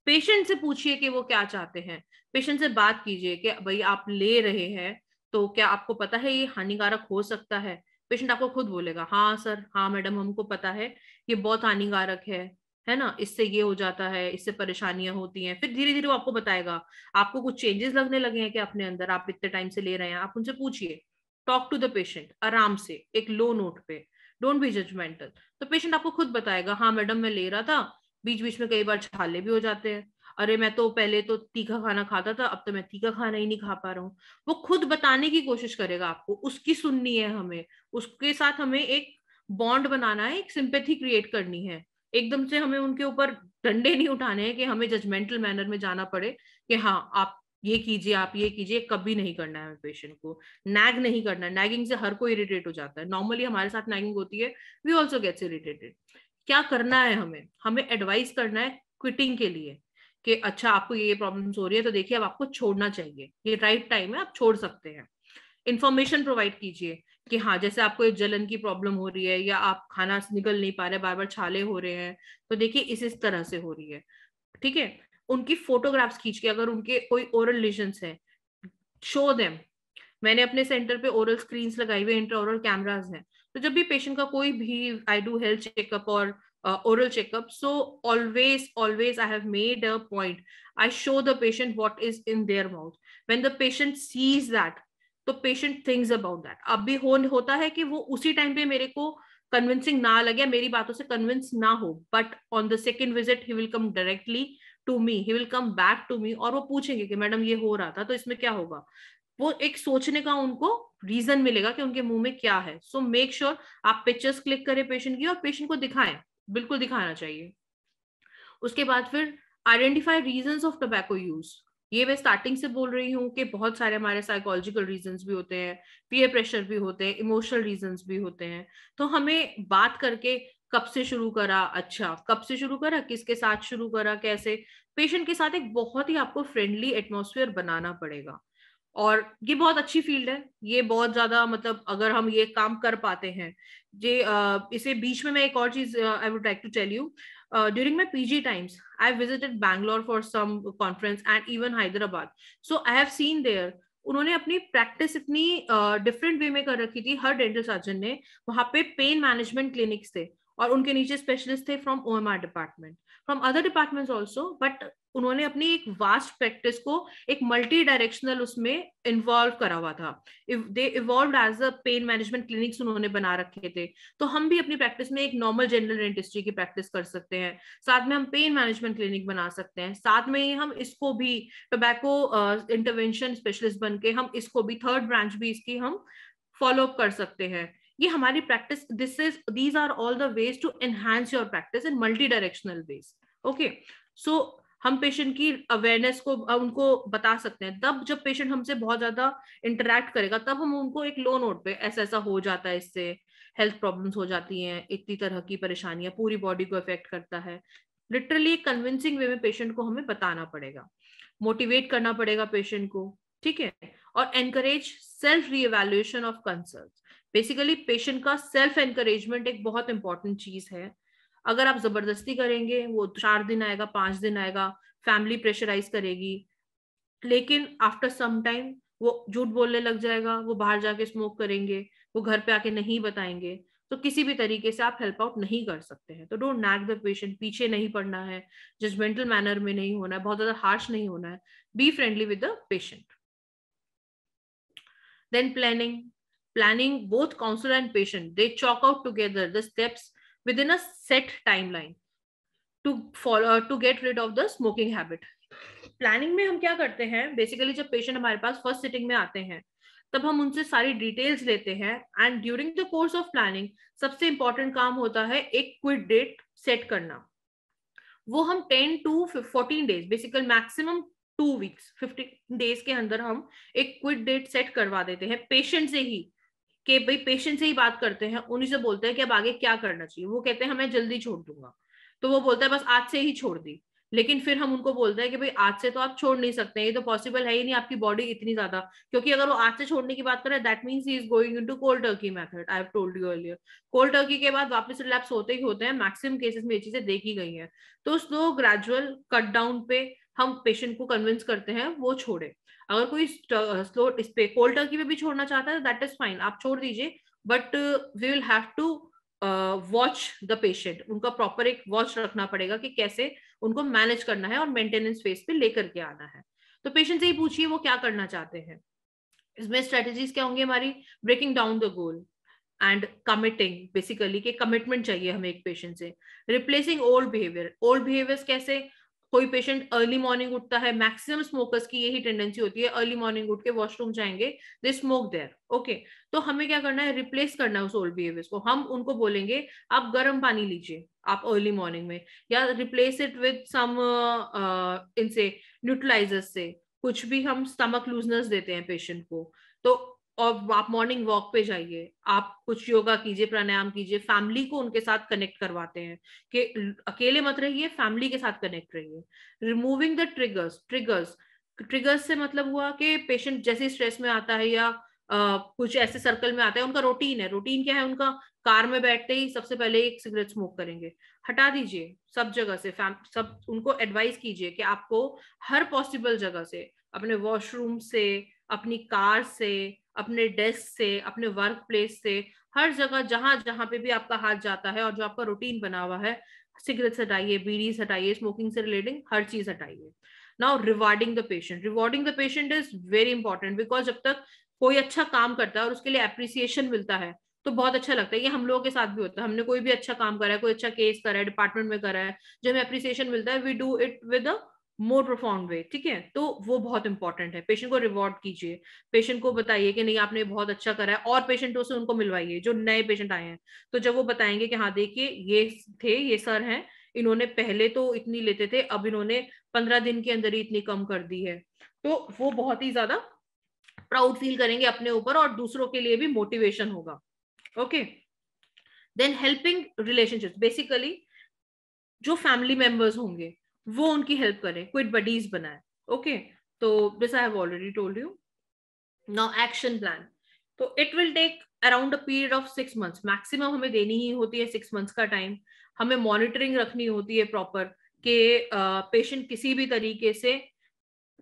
पेशेंट से पूछिए कि वो क्या चाहते हैं पेशेंट से बात कीजिए कि भाई आप ले रहे हैं तो क्या आपको पता है ये हानिकारक हो सकता है पेशेंट आपको खुद बोलेगा हाँ सर हाँ मैडम हमको पता है ये बहुत हानिकारक है है ना इससे ये हो जाता है इससे परेशानियां होती हैं फिर धीरे धीरे वो आपको बताएगा आपको कुछ चेंजेस लगने लगे हैं कि अपने अंदर आप इतने टाइम से ले रहे हैं आप उनसे पूछिए टॉक टू द पेशेंट आराम से एक लो नोट पे डोंट बी जजमेंटल तो पेशेंट आपको खुद बताएगा हाँ मैडम मैं ले रहा था बीच बीच में कई बार छाले भी हो जाते हैं अरे मैं तो पहले तो तीखा खाना खाता था अब तो मैं तीखा खाना ही नहीं खा पा रहा हूँ वो खुद बताने की कोशिश करेगा आपको उसकी सुननी है हमें उसके साथ हमें एक बॉन्ड बनाना है एक सिंपैथी क्रिएट करनी है एकदम से हमें उनके ऊपर डंडे नहीं उठाने हैं कि हमें जजमेंटल मैनर में जाना पड़े कि हाँ आप ये कीजिए आप ये कीजिए कभी नहीं करना है पेशेंट को नैग नहीं करना है नैगिंग से हर कोई इरिटेट हो जाता है नॉर्मली हमारे साथ नैगिंग होती है वी ऑल्सो गेट्स इरिटेटेड क्या करना है हमें हमें एडवाइस करना है क्विटिंग के लिए कि अच्छा आपको ये प्रॉब्लम हो रही है तो देखिए अब आपको छोड़ना चाहिए ये राइट टाइम है आप छोड़ सकते हैं इन्फॉर्मेशन प्रोवाइड कीजिए कि हाँ जैसे आपको जलन की प्रॉब्लम हो रही है या आप खाना निकल नहीं पा रहे बार बार छाले हो रहे हैं तो देखिए इस इस तरह से हो रही है ठीक है उनकी फोटोग्राफ्स खींच के अगर उनके कोई ओरल लेशन है शो देम मैंने अपने सेंटर पे ओरल स्क्रीन लगाई हुई इंटर ओरल कैमराज हैं तो जब भी पेशेंट का कोई भी आई डू हेल्थ चेकअप और uh, oral checkup so always always i have made a point i show the patient what is in their mouth when the patient sees that तो patient things about that अब भी हो, होता है कि वो उसी टाइम पे मेरे को कन्विंसिंग ना लगे मेरी बातों से कन्विंस ना हो but on the second visit he will come directly to me he will come back to me और वो पूछेंगे कि मैडम ये हो रहा था तो इसमें क्या होगा वो एक सोचने का उनको रीजन मिलेगा कि उनके मुंह में क्या है सो मेक श्योर आप पिक्चर्स क्लिक करें पेशेंट की और पेशेंट को दिखाएं बिल्कुल दिखाना चाहिए उसके बाद फिर identify reason of tobacco use ये मैं स्टार्टिंग से बोल रही हूँ कि बहुत सारे हमारे साइकोलॉजिकल रीजन भी होते हैं पीए प्रेशर भी होते हैं इमोशनल रीजन भी होते हैं तो हमें बात करके कब से शुरू करा अच्छा कब से शुरू करा किसके साथ शुरू करा कैसे पेशेंट के साथ एक बहुत ही आपको फ्रेंडली एटमोसफियर बनाना पड़ेगा और ये बहुत अच्छी फील्ड है ये बहुत ज्यादा मतलब अगर हम ये काम कर पाते हैं ये इसे बीच में मैं एक और चीज I would like to tell you during my PG times I visited Bangalore for some conference and even Hyderabad so I have seen there उन्होंने अपनी प्रैक्टिस इतनी डिफरेंट वे में कर रखी थी हर डेंटल सर्जन ने वहां पे पेन मैनेजमेंट क्लिनिक्स थे और उनके नीचे स्पेशलिस्ट थे from oh department from other departments also but उन्होंने अपनी एक वास्ट प्रैक्टिस को एक मल्टी डायरेक्शनल उसमें इन्वॉल्व करा हुआ था they evolve as a pain management clinics उन्होंने बना रखे थे तो हम भी अपनी प्रैक्टिस में एक नॉर्मल जनरल डेंटिस्ट्री की प्रैक्टिस कर सकते हैं साथ में हम पेन मैनेजमेंट क्लिनिक बना सकते हैं साथ में हम इसको भी टोबैको इंटरवेंशन स्पेशलिस्ट बन के हम इसको भी थर्ड ब्रांच भी इसकी हम फॉलोअप कर सकते हैं ये हमारी practice this is these are all the ways to enhance your practice in multidirectional ways okay so हम पेशेंट की अवेयरनेस को उनको बता सकते हैं तब जब पेशेंट हमसे बहुत ज्यादा इंटरेक्ट करेगा तब हम उनको एक लो नोट पे ऐसा ऐसा हो जाता है इससे हेल्थ प्रॉब्लम्स हो जाती हैं इतनी तरह की परेशानियां पूरी बॉडी को अफेक्ट करता है लिटरली कन्विंसिंग वे में पेशेंट को हमें बताना पड़ेगा मोटिवेट करना पड़ेगा पेशेंट को ठीक है और encourage self reevaluation of concern basically patient का सेल्फ एनकरेजमेंट एक बहुत इंपॉर्टेंट चीज है अगर आप जबरदस्ती करेंगे वो तो चार दिन आएगा पांच दिन आएगा फैमिली प्रेशराइज करेगी लेकिन आफ्टर सम टाइम वो झूठ बोलने लग जाएगा वो बाहर जाके स्मोक करेंगे वो घर पे आके नहीं बताएंगे तो किसी भी तरीके से आप हेल्प आउट नहीं कर सकते हैं तो डोंट नैक द पेशेंट पीछे नहीं पड़ना है जजमेंटल मैनर में नहीं होना है बहुत ज्यादा हार्श नहीं होना है be friendly with the patient then planning planning both counsellor and patient they chalk out together the steps within a set timeline to follow uh, to get rid of the smoking habit planning में हम क्या करते हैं basically जब patient हमारे पास first sitting में आते हैं तब हम उनसे सारी डिटेल्स लेते हैं and during the course of planning सबसे इंपॉर्टेंट काम होता है एक क्विट डेट सेट करना वो हम ten to fourteen days basically maximum two weeks fifteen days के अंदर हम एक क्विट डेट सेट करवा देते हैं पेशेंट से ही कि भाई पेशेंट से ही बात करते हैं उन्हीं से बोलते हैं कि अब आगे क्या करना चाहिए वो कहते हैं हाँ, मैं जल्दी छोड़ दूंगा तो वो बोलता है बस आज से ही छोड़ दी लेकिन फिर हम उनको बोलते हैं कि भाई आज से तो आप छोड़ नहीं सकते ये तो पॉसिबल है ही नहीं आपकी बॉडी इतनी ज्यादा क्योंकि अगर वो आज से छोड़ने की बात करें that means he is going to cold turkey method I have told you earlier cold turkey के बाद वापस रिलैप्स होते ही होते हैं मैक्सिमम केसेस में ये चीजें देखी गई है तो स्लो ग्रेजुअल कट डाउन पे हम पेशेंट को कन्विंस करते हैं वो छोड़े अगर कोई स्लो इस पे कोल्ड टर्की पे भी छोड़ना चाहता है दैट इज फाइन आप छोड़ दीजिए but we will have to watch the patient उनका प्रॉपर एक वॉच रखना पड़ेगा कि कैसे उनको मैनेज करना है और मेंटेनेंस फेज पे लेकर के आना है तो पेशेंट से ही पूछिए वो क्या करना चाहते हैं इसमें स्ट्रेटेजीज क्या होंगी हमारी breaking down the goal and committing basically कि कमिटमेंट चाहिए हमें एक पेशेंट से replacing old behaviour old behaviours कैसे कोई पेशेंट अर्ली मॉर्निंग उठता है मैक्सिमम स्मोकर्स की यही टेंडेंसी होती है अर्ली मॉर्निंग उठ के वॉशरूम जाएंगे दे स्मोक देयर ओके तो हमें क्या करना है रिप्लेस करना है उस ओल्ड बिहेवियर्स को हम उनको बोलेंगे आप गर्म पानी लीजिए आप अर्ली मॉर्निंग में या रिप्लेस इट विद सम इनसे न्यूट्रलाइजर्स से कुछ भी हम स्टमक लूजनर्स देते हैं पेशेंट को तो और आप मॉर्निंग वॉक पे जाइए आप कुछ योगा कीजिए प्राणायाम कीजिए फैमिली को उनके साथ कनेक्ट करवाते हैं कि अकेले मत रहिए फैमिली के साथ कनेक्ट रहिए removing the triggers triggers triggers से मतलब हुआ कि पेशेंट जैसे स्ट्रेस में आता है या Uh, कुछ ऐसे सर्कल में आता है उनका रूटीन है रूटीन क्या है उनका कार में बैठते ही सबसे पहले एक सिगरेट स्मोक करेंगे हटा दीजिए सब जगह से फैम सब उनको एडवाइस कीजिए कि आपको हर पॉसिबल जगह से अपने वॉशरूम से अपनी कार से अपने डेस्क से अपने वर्क प्लेस से हर जगह जहां जहां पे भी आपका हाथ जाता है और जो आपका रूटीन बना हुआ है सिगरेट्स हटाइए बीड़ीज हटाइए स्मोकिंग से रिलेटिंग हर चीज हटाइए now rewarding the patient rewarding the patient is very important because जब तक कोई अच्छा काम करता है और उसके लिए अप्रिसिएशन मिलता है तो बहुत अच्छा लगता है ये हम लोगों के साथ भी होता है हमने कोई भी अच्छा काम करा है कोई अच्छा केस करा है डिपार्टमेंट में करा है जो हमें अप्रिसिएशन मिलता है we do it with more profound way ठीक है तो वो बहुत इंपॉर्टेंट है पेशेंट को रिवॉर्ड कीजिए पेशेंट को बताइए कि नहीं आपने बहुत अच्छा करा है और पेशेंटों से उनको मिलवाइए जो नए पेशेंट आए हैं तो जब वो बताएंगे कि हाँ देखिए ये थे ये सर हैं इन्होंने पहले तो इतनी लेते थे अब इन्होंने पंद्रह दिन के अंदर ही इतनी कम कर दी है तो वो बहुत ही ज्यादा प्राउड फील करेंगे अपने ऊपर और दूसरों के लिए भी मोटिवेशन होगा okay then helping relationship basically जो फैमिली मेंबर्स होंगे वो उनकी हेल्प करें क्विट बडीज बनाए ओके तो this I have already told you now action plan तो it will take around a period of six months maximum हमें देनी ही होती है सिक्स मंथ्स का टाइम हमें मॉनिटरिंग रखनी होती है प्रॉपर के पेशेंट किसी भी तरीके से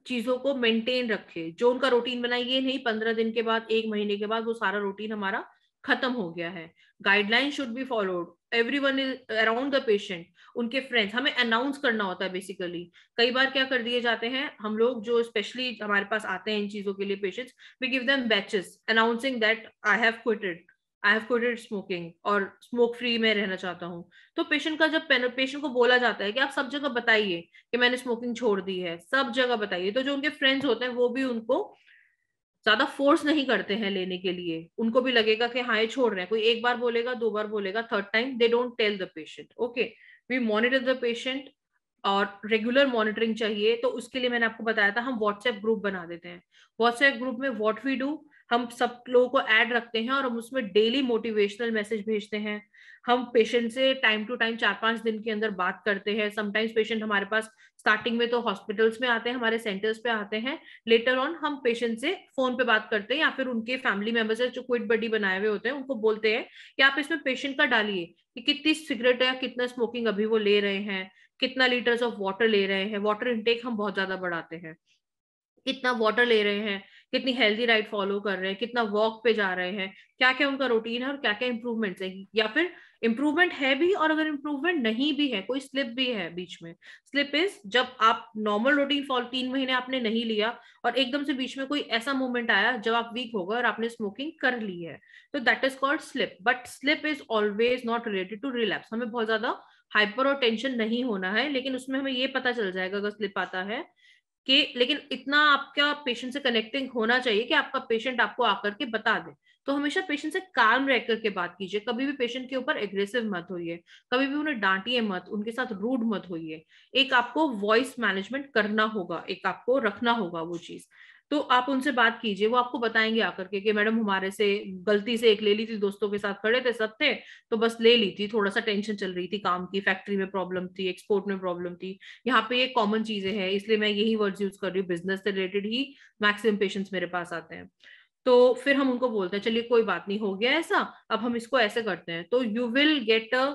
चीजों को मेंटेन रखे जो उनका रूटीन बना ये नहीं पंद्रह दिन के बाद एक महीने के बाद वो सारा रूटीन हमारा खत्म हो गया है guideline should be followed everyone is around the patient उनके फ्रेंड्स हमें अनाउंस करना होता है बेसिकली कई बार क्या कर दिए जाते हैं हम लोग जो स्पेशली हमारे पास आते हैं इन चीजों के लिए patients we give them badges announcing that I have quitted I have quitted smoking और स्मोक फ्री में रहना चाहता हूँ तो पेशेंट का जब पेशेंट को बोला जाता है कि आप सब जगह बताइए कि मैंने स्मोकिंग छोड़ दी है सब जगह बताइए तो जो उनके फ्रेंड्स होते हैं वो भी उनको ज्यादा फोर्स नहीं करते हैं लेने के लिए उनको भी लगेगा कि हाँ ये छोड़ रहे हैं कोई एक बार बोलेगा दो बार बोलेगा third time they don't tell the patient okay we monitor the patient और रेगुलर मॉनिटरिंग चाहिए तो उसके लिए मैंने आपको बताया था हम व्हाट्सएप ग्रुप बना देते हैं व्हाट्सएप ग्रुप में व्हाट वी डू हम सब लोगों को ऐड रखते हैं और हम उसमें डेली मोटिवेशनल मैसेज भेजते हैं हम पेशेंट से टाइम टू टाइम चार पांच दिन के अंदर बात करते हैं समटाइम्स पेशेंट हमारे पास स्टार्टिंग में तो हॉस्पिटल्स में आते हैं हमारे सेंटर्स पे आते हैं लेटर ऑन हम पेशेंट से फोन पे बात करते हैं या फिर उनके फैमिली मेंबर्स जो क्विट बडी बनाए हुए होते हैं उनको बोलते हैं कि आप इसमें पेशेंट का डालिए कि कितनी सिगरेट या कितना स्मोकिंग अभी वो ले रहे हैं कितना लीटर्स ऑफ वाटर ले रहे हैं वाटर इनटेक हम बहुत ज्यादा बढ़ाते हैं कितना वाटर ले रहे हैं कितनी हेल्दी डाइट फॉलो कर रहे हैं कितना वॉक पे जा रहे हैं क्या क्या उनका रूटीन है और क्या क्या इंप्रूवमेंट्स है या फिर इम्प्रूवमेंट है भी और अगर इम्प्रूवमेंट नहीं भी है कोई स्लिप भी है बीच में स्लिप इज जब आप नॉर्मल रूटीन फॉल तीन महीने आपने नहीं लिया और एकदम से बीच में कोई ऐसा मूवमेंट आया जब आप वीक हो गए और आपने स्मोकिंग कर ली है तो that is called slip but slip is always not related to relapse हमें बहुत ज्यादा हाइपर और टेंशन नहीं होना है लेकिन उसमें हमें ये पता चल जाएगा अगर स्लिप आता है कि लेकिन इतना आपका पेशेंट से कनेक्टिंग होना चाहिए कि आपका पेशेंट आपको आकर के बता दे तो हमेशा पेशेंट से काम रह करके बात कीजिए कभी भी पेशेंट के ऊपर एग्रेसिव मत होइए कभी भी उन्हें डांटिए मत उनके साथ रूड मत होइए एक आपको वॉइस मैनेजमेंट करना होगा एक आपको रखना होगा वो चीज तो आप उनसे बात कीजिए वो आपको बताएंगे आकर के कि मैडम हमारे से गलती से एक ले ली थी दोस्तों के साथ खड़े थे सब थे तो बस ले ली थी थोड़ा सा टेंशन चल रही थी काम की फैक्ट्री में प्रॉब्लम थी एक्सपोर्ट में प्रॉब्लम थी यहाँ पे ये कॉमन चीजें हैं इसलिए मैं यही वर्ड्स यूज कर रही हूँ बिजनेस से रिलेटेड ही मैक्सिमम पेशेंट्स मेरे पास आते हैं तो फिर हम उनको बोलते हैं चलिए कोई बात नहीं हो गया ऐसा अब हम इसको ऐसे करते हैं तो you will get a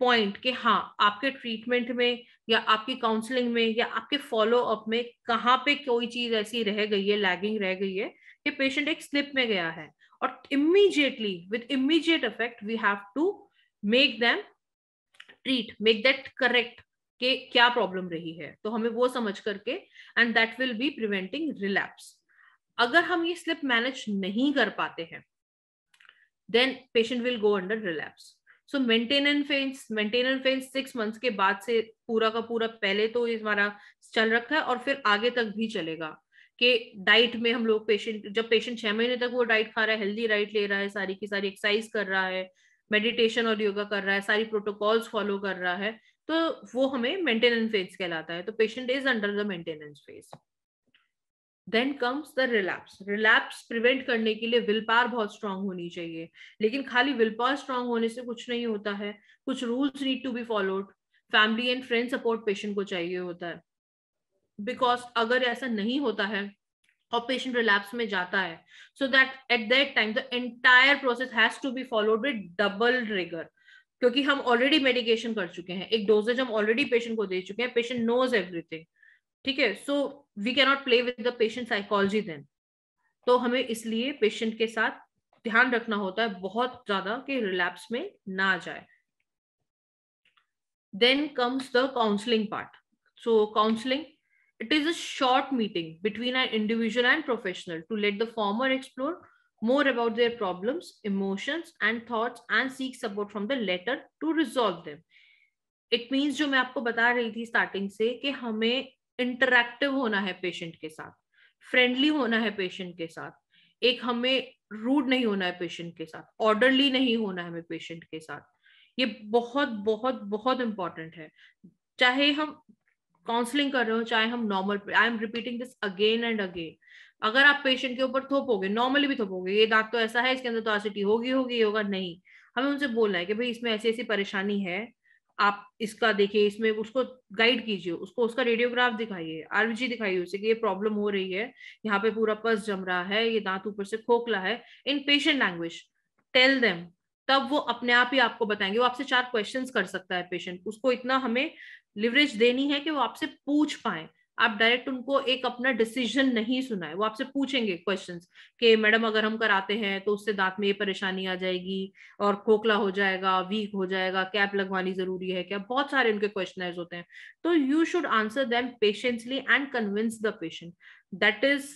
point कि हाँ आपके ट्रीटमेंट में या आपकी काउंसलिंग में या आपके फॉलो अप में कहाँ पे कोई चीज ऐसी रह गई है लैगिंग रह गई है कि पेशेंट एक स्लिप में गया है और immediately with immediate effect we have to make them treat make that correct के क्या प्रॉब्लम रही है तो हमें वो समझ करके and that will be preventing relapse अगर हम ये स्लिप मैनेज नहीं कर पाते हैं then patient will go under relapse so maintenance phase maintenance phase six months के बाद से पूरा का पूरा पहले तो हमारा चल रखा है और फिर आगे तक भी चलेगा कि डाइट में हम लोग पेशेंट जब पेशेंट छह महीने तक वो डाइट खा रहा है हेल्दी डाइट ले रहा है सारी की सारी एक्सरसाइज कर रहा है मेडिटेशन और योगा कर रहा है सारी प्रोटोकॉल्स फॉलो कर रहा है तो वो हमें मेंटेनेंस फेज कहलाता है तो patient is under the maintenance phase then comes the relapse relapse prevent करने के लिए विल पावर बहुत स्ट्रांग होनी चाहिए लेकिन खाली विल पावर स्ट्रांग होने से कुछ नहीं होता है कुछ rules need to be followed family and friend support patient को चाहिए होता है बिकॉज अगर ऐसा नहीं होता है और पेशेंट रिलैप्स में जाता है so that at that time the entire process has to be followed with double rigour क्योंकि हम ऑलरेडी मेडिकेशन कर चुके हैं एक डोजेज हम ऑलरेडी पेशेंट को दे चुके हैं पेशेंट नोज एवरीथिंग ठीक है so so, we cannot play with the patient psychology then तो हमें इसलिए पेशेंट के साथ ध्यान रखना होता है बहुत ज्यादा कि रिलैप्स में ना जाए then comes the counselling part so counselling it is a short meeting between an individual and professional to let the former explore more about their problem emotion and thought and seek support from the latter to resolve them it means जो मैं आपको बता रही थी starting से कि हमें interactive होना है पेशेंट के साथ फ्रेंडली होना है पेशेंट के साथ एक हमें रूड नहीं होना है पेशेंट के साथ ऑर्डरली नहीं होना है हमें पेशेंट के साथ ये बहुत बहुत बहुत इंपॉर्टेंट है चाहे हम काउंसलिंग कर रहे हो चाहे हम normal I am repeating this again and again अगर आप पेशेंट के ऊपर थोपोगे नॉर्मली भी थोपोगे ये दांत तो ऐसा है इसके अंदर तो आसिटी होगी होगी होगा नहीं हमें उनसे बोलना है कि भाई इसमें ऐसी ऐसी परेशानी है आप इसका देखिए इसमें उसको गाइड कीजिए उसको उसका रेडियोग्राफ दिखाइए आरबीजी दिखाइए उसे कि ये प्रॉब्लम हो रही है यहाँ पे पूरा पस जम रहा है ये दांत ऊपर से खोखला है in patient language tell them तब वो अपने आप ही आपको बताएंगे वो आपसे चार क्वेश्चन कर सकता है पेशेंट उसको इतना हमें लिवरेज देनी है कि वो आपसे पूछ पाए आप डायरेक्ट उनको एक अपना डिसीजन नहीं सुनाए वो आपसे पूछेंगे क्वेश्चंस कि मैडम अगर हम कराते हैं तो उससे दांत में ये परेशानी आ जाएगी और खोखला हो जाएगा वीक हो जाएगा कैप लगवानी जरूरी है क्या बहुत सारे उनके क्वेश्चन होते हैं तो you should answer them patiently and convince the patient that is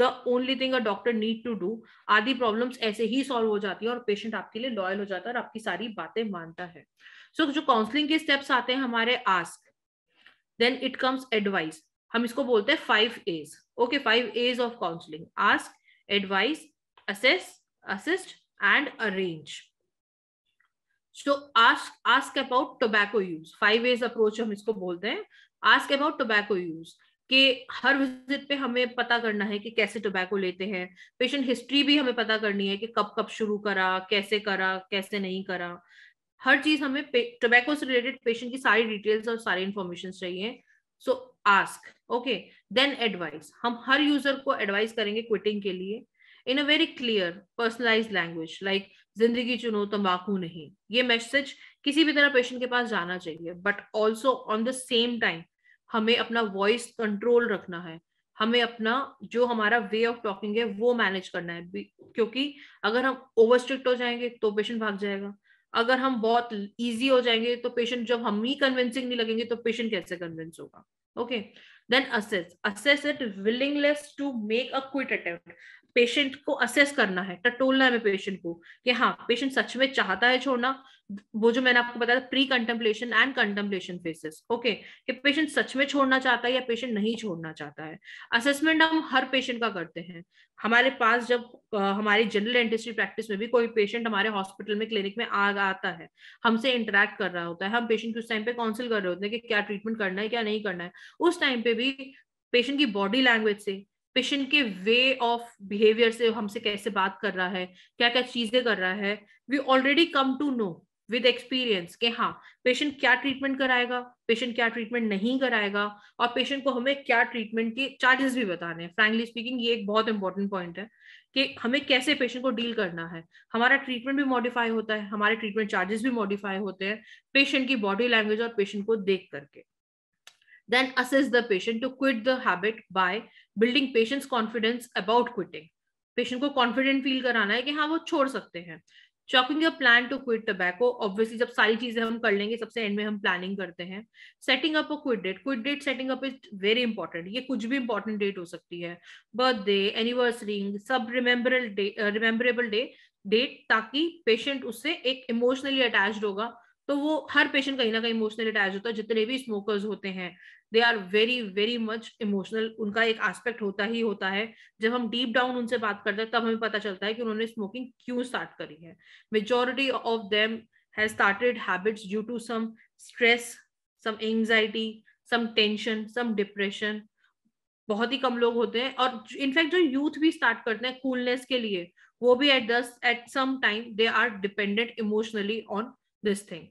the only thing a doctor need to do आदि प्रॉब्लम ऐसे ही सॉल्व हो जाती है और पेशेंट आपके लिए लॉयल हो जाता है और आपकी सारी बातें मानता है सो so, जो काउंसलिंग के स्टेप्स आते हैं हमारे ask then it comes advice हम इसको बोलते हैं five As okay five As of counselling ask advice assess assist and arrange so ask ask about tobacco use five As approach हम इसको बोलते हैं आस्क अबाउट टोबैको यूज कि हर visit पे हमें पता करना है कि कैसे टोबैको लेते हैं पेशेंट हिस्ट्री भी हमें पता करनी है कि कब कब शुरू करा कैसे करा कैसे नहीं करा हर चीज हमें टोबैको से रिलेटेड पेशेंट की सारी डिटेल्स और सारी इंफॉर्मेशन चाहिए so ask okay then advice हम हर यूजर को एडवाइस करेंगे क्विटिंग के लिए in a very clear personalise language like जिंदगी चुनो तंबाकू नहीं ये मैसेज किसी भी तरह पेशेंट के पास जाना चाहिए but also on the same time हमें अपना वॉइस कंट्रोल रखना है हमें अपना जो हमारा वे ऑफ टॉकिंग है वो मैनेज करना है क्योंकि अगर हम ओवर स्ट्रिक्ट हो जाएंगे तो पेशेंट भाग जाएगा अगर हम बहुत इजी हो जाएंगे तो पेशेंट जब हम ही कन्विंसिंग नहीं लगेंगे तो पेशेंट कैसे कन्विंस होगा okay then assess assess it willingness to make a quit attempt patient को असेस करना है टटोलना है पेशेंट को कि हाँ पेशेंट सच में चाहता है छोड़ना वो जो मैंने आपको बताया pre contemplation and contemplation phases okay कि पेशेंट सच में छोड़ना चाहता है या पेशेंट नहीं छोड़ना चाहता है असेसमेंट हम हर पेशेंट का करते हैं हमारे पास जब हमारी जनरल डेंटिस्ट्री प्रैक्टिस में भी कोई पेशेंट हमारे हॉस्पिटल में क्लिनिक में आ आता है हमसे इंटरेक्ट कर रहा होता है हम पेशेंट उस टाइम पे काउंसिल कर रहे होते हैं कि क्या ट्रीटमेंट करना है क्या नहीं करना है उस टाइम पे भी पेशेंट की बॉडी लैंग्वेज से पेशेंट के वे ऑफ बिहेवियर से हमसे कैसे बात कर रहा है क्या क्या चीजें कर रहा है we already come to know with experience के हाँ पेशेंट क्या ट्रीटमेंट कराएगा पेशेंट क्या ट्रीटमेंट नहीं कराएगा और पेशेंट को हमें क्या ट्रीटमेंट के चार्जेस भी बताने हैं फ्रेंकली स्पीकिंग ये एक बहुत इंपॉर्टेंट पॉइंट है कि हमें कैसे पेशेंट को डील करना है हमारा ट्रीटमेंट भी मॉडिफाई होता है हमारे ट्रीटमेंट चार्जेस भी मॉडिफाई होते हैं पेशेंट की बॉडी लैंग्वेज और पेशेंट को देख करके then assess the patient to quit the habit by building patient's confidence about quitting patient को कॉन्फिडेंट फील कराना है कि हाँ वो छोड़ सकते हैं chalking a plan to quit tobacco obviously जब सारी चीजें हम कर लेंगे सबसे एंड में हम प्लानिंग करते हैं setting up a quit date quit date setting up is very important ये कुछ भी इंपॉर्टेंट डेट हो सकती है बर्थडे एनिवर्सरी सब remembral day rememberable day date ताकि पेशेंट उससे एक इमोशनली अटैच होगा तो वो हर पेशेंट कहीं ना कहीं इमोशनल अटैच होता है जितने भी स्मोकर्स होते हैं they are very very much emotional उनका एक एस्पेक्ट होता ही होता है जब हम डीप डाउन उनसे बात करते हैं तब हमें पता चलता है कि उन्होंने स्मोकिंग क्यों स्टार्ट करी है majority of them has started habits due to some stress some anxiety some tension some depression बहुत ही कम लोग होते हैं और इनफैक्ट जो यूथ भी स्टार्ट करते हैं कूलनेस के लिए वो भी at this at some time they are dependent emotionally on this thing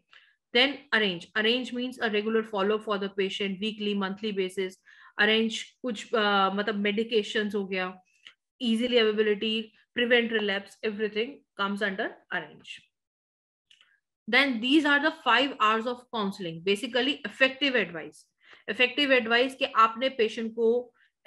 then arrange arrange means a regular follow up for the patient weekly monthly basis arrange कुछ uh, मतलब medications ho gaya easily availability prevent relapse everything comes under arrange then these are the five hours of counseling basically effective advice effective advice ke aapne patient ko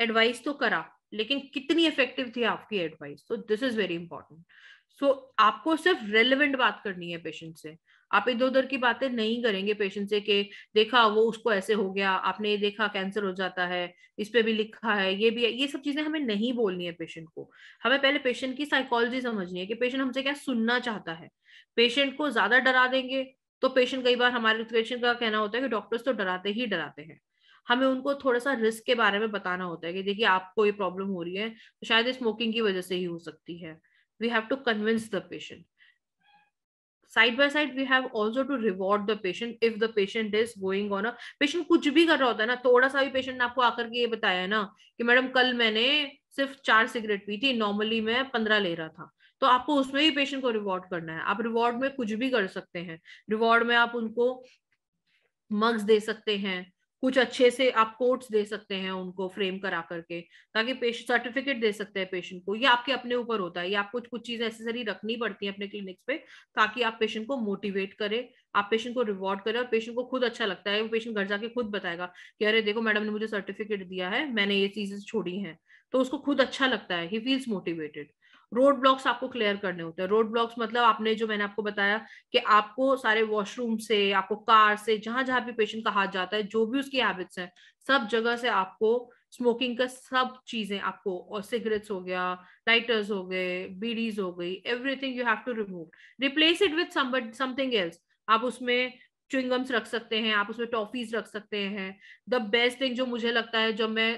advice to kara lekin kitni effective thi aapki advice so this is very important so aapko sirf relevant baat karni hai patient se आप इधर उधर की बातें नहीं करेंगे patient से कि देखा वो उसको ऐसे हो गया आपने ये देखा कैंसर हो जाता है इस पे भी लिखा है ये भी है ये सब चीजें हमें नहीं बोलनी है पेशेंट को हमें पहले पेशेंट की साइकोलॉजी समझनी है कि पेशेंट हमसे क्या सुनना चाहता है पेशेंट को ज्यादा डरा देंगे तो पेशेंट कई बार हमारे पेशेंट का कहना होता है कि डॉक्टर्स तो डराते ही डराते हैं हमें उनको थोड़ा सा रिस्क के बारे में बताना होता है कि देखिए आपको ये प्रॉब्लम हो रही है तो शायद स्मोकिंग की वजह से ही हो सकती है we have to convince the patient side by side we have also to reward the patient if the patient is going on a patient कुछ भी कर रहा होता है ना थोड़ा सा भी पेशेंट ने आपको आकर के ये बताया ना कि मैडम कल मैंने सिर्फ चार सिगरेट पी थी नॉर्मली मैं पंद्रह ले रहा था तो आपको उसमें ही पेशेंट को रिवॉर्ड करना है आप रिवॉर्ड में कुछ भी कर सकते हैं रिवॉर्ड में आप उनको मग्स दे सकते हैं कुछ अच्छे से आप कोट्स दे सकते हैं उनको फ्रेम करा करके ताकि पेशेंट सर्टिफिकेट दे सकते हैं पेशेंट को ये आपके अपने ऊपर होता है ये आपको कुछ चीज एसेसरी रखनी पड़ती है अपने क्लिनिक्स पे ताकि आप पेशेंट को मोटिवेट करें आप पेशेंट को रिवॉर्ड करें और पेशेंट को खुद अच्छा लगता है वो पेशेंट घर जाके खुद बताएगा कि अरे देखो मैडम ने मुझे सर्टिफिकेट दिया है मैंने ये चीजें छोड़ी हैं तो उसको खुद अच्छा लगता है he feels motivated roadblocks आपको क्लियर करने होते हैं रोड ब्लॉक्स मतलब आपने जो मैंने आपको बताया कि आपको सारे वॉशरूम से आपको कार से जहां जहां भी पेशेंट का हाथ जाता है जो भी उसकी हैबिट्स हैं सब जगह से आपको स्मोकिंग का सब चीजें आपको और सिगरेट्स हो गया लाइटर्स हो गए बीडीज हो गई everything you have to remove replace it with something else आप उसमें च्युइंगम्स रख सकते हैं आप उसमें टॉफीज रख सकते हैं द बेस्ट थिंग जो मुझे लगता है जब मैं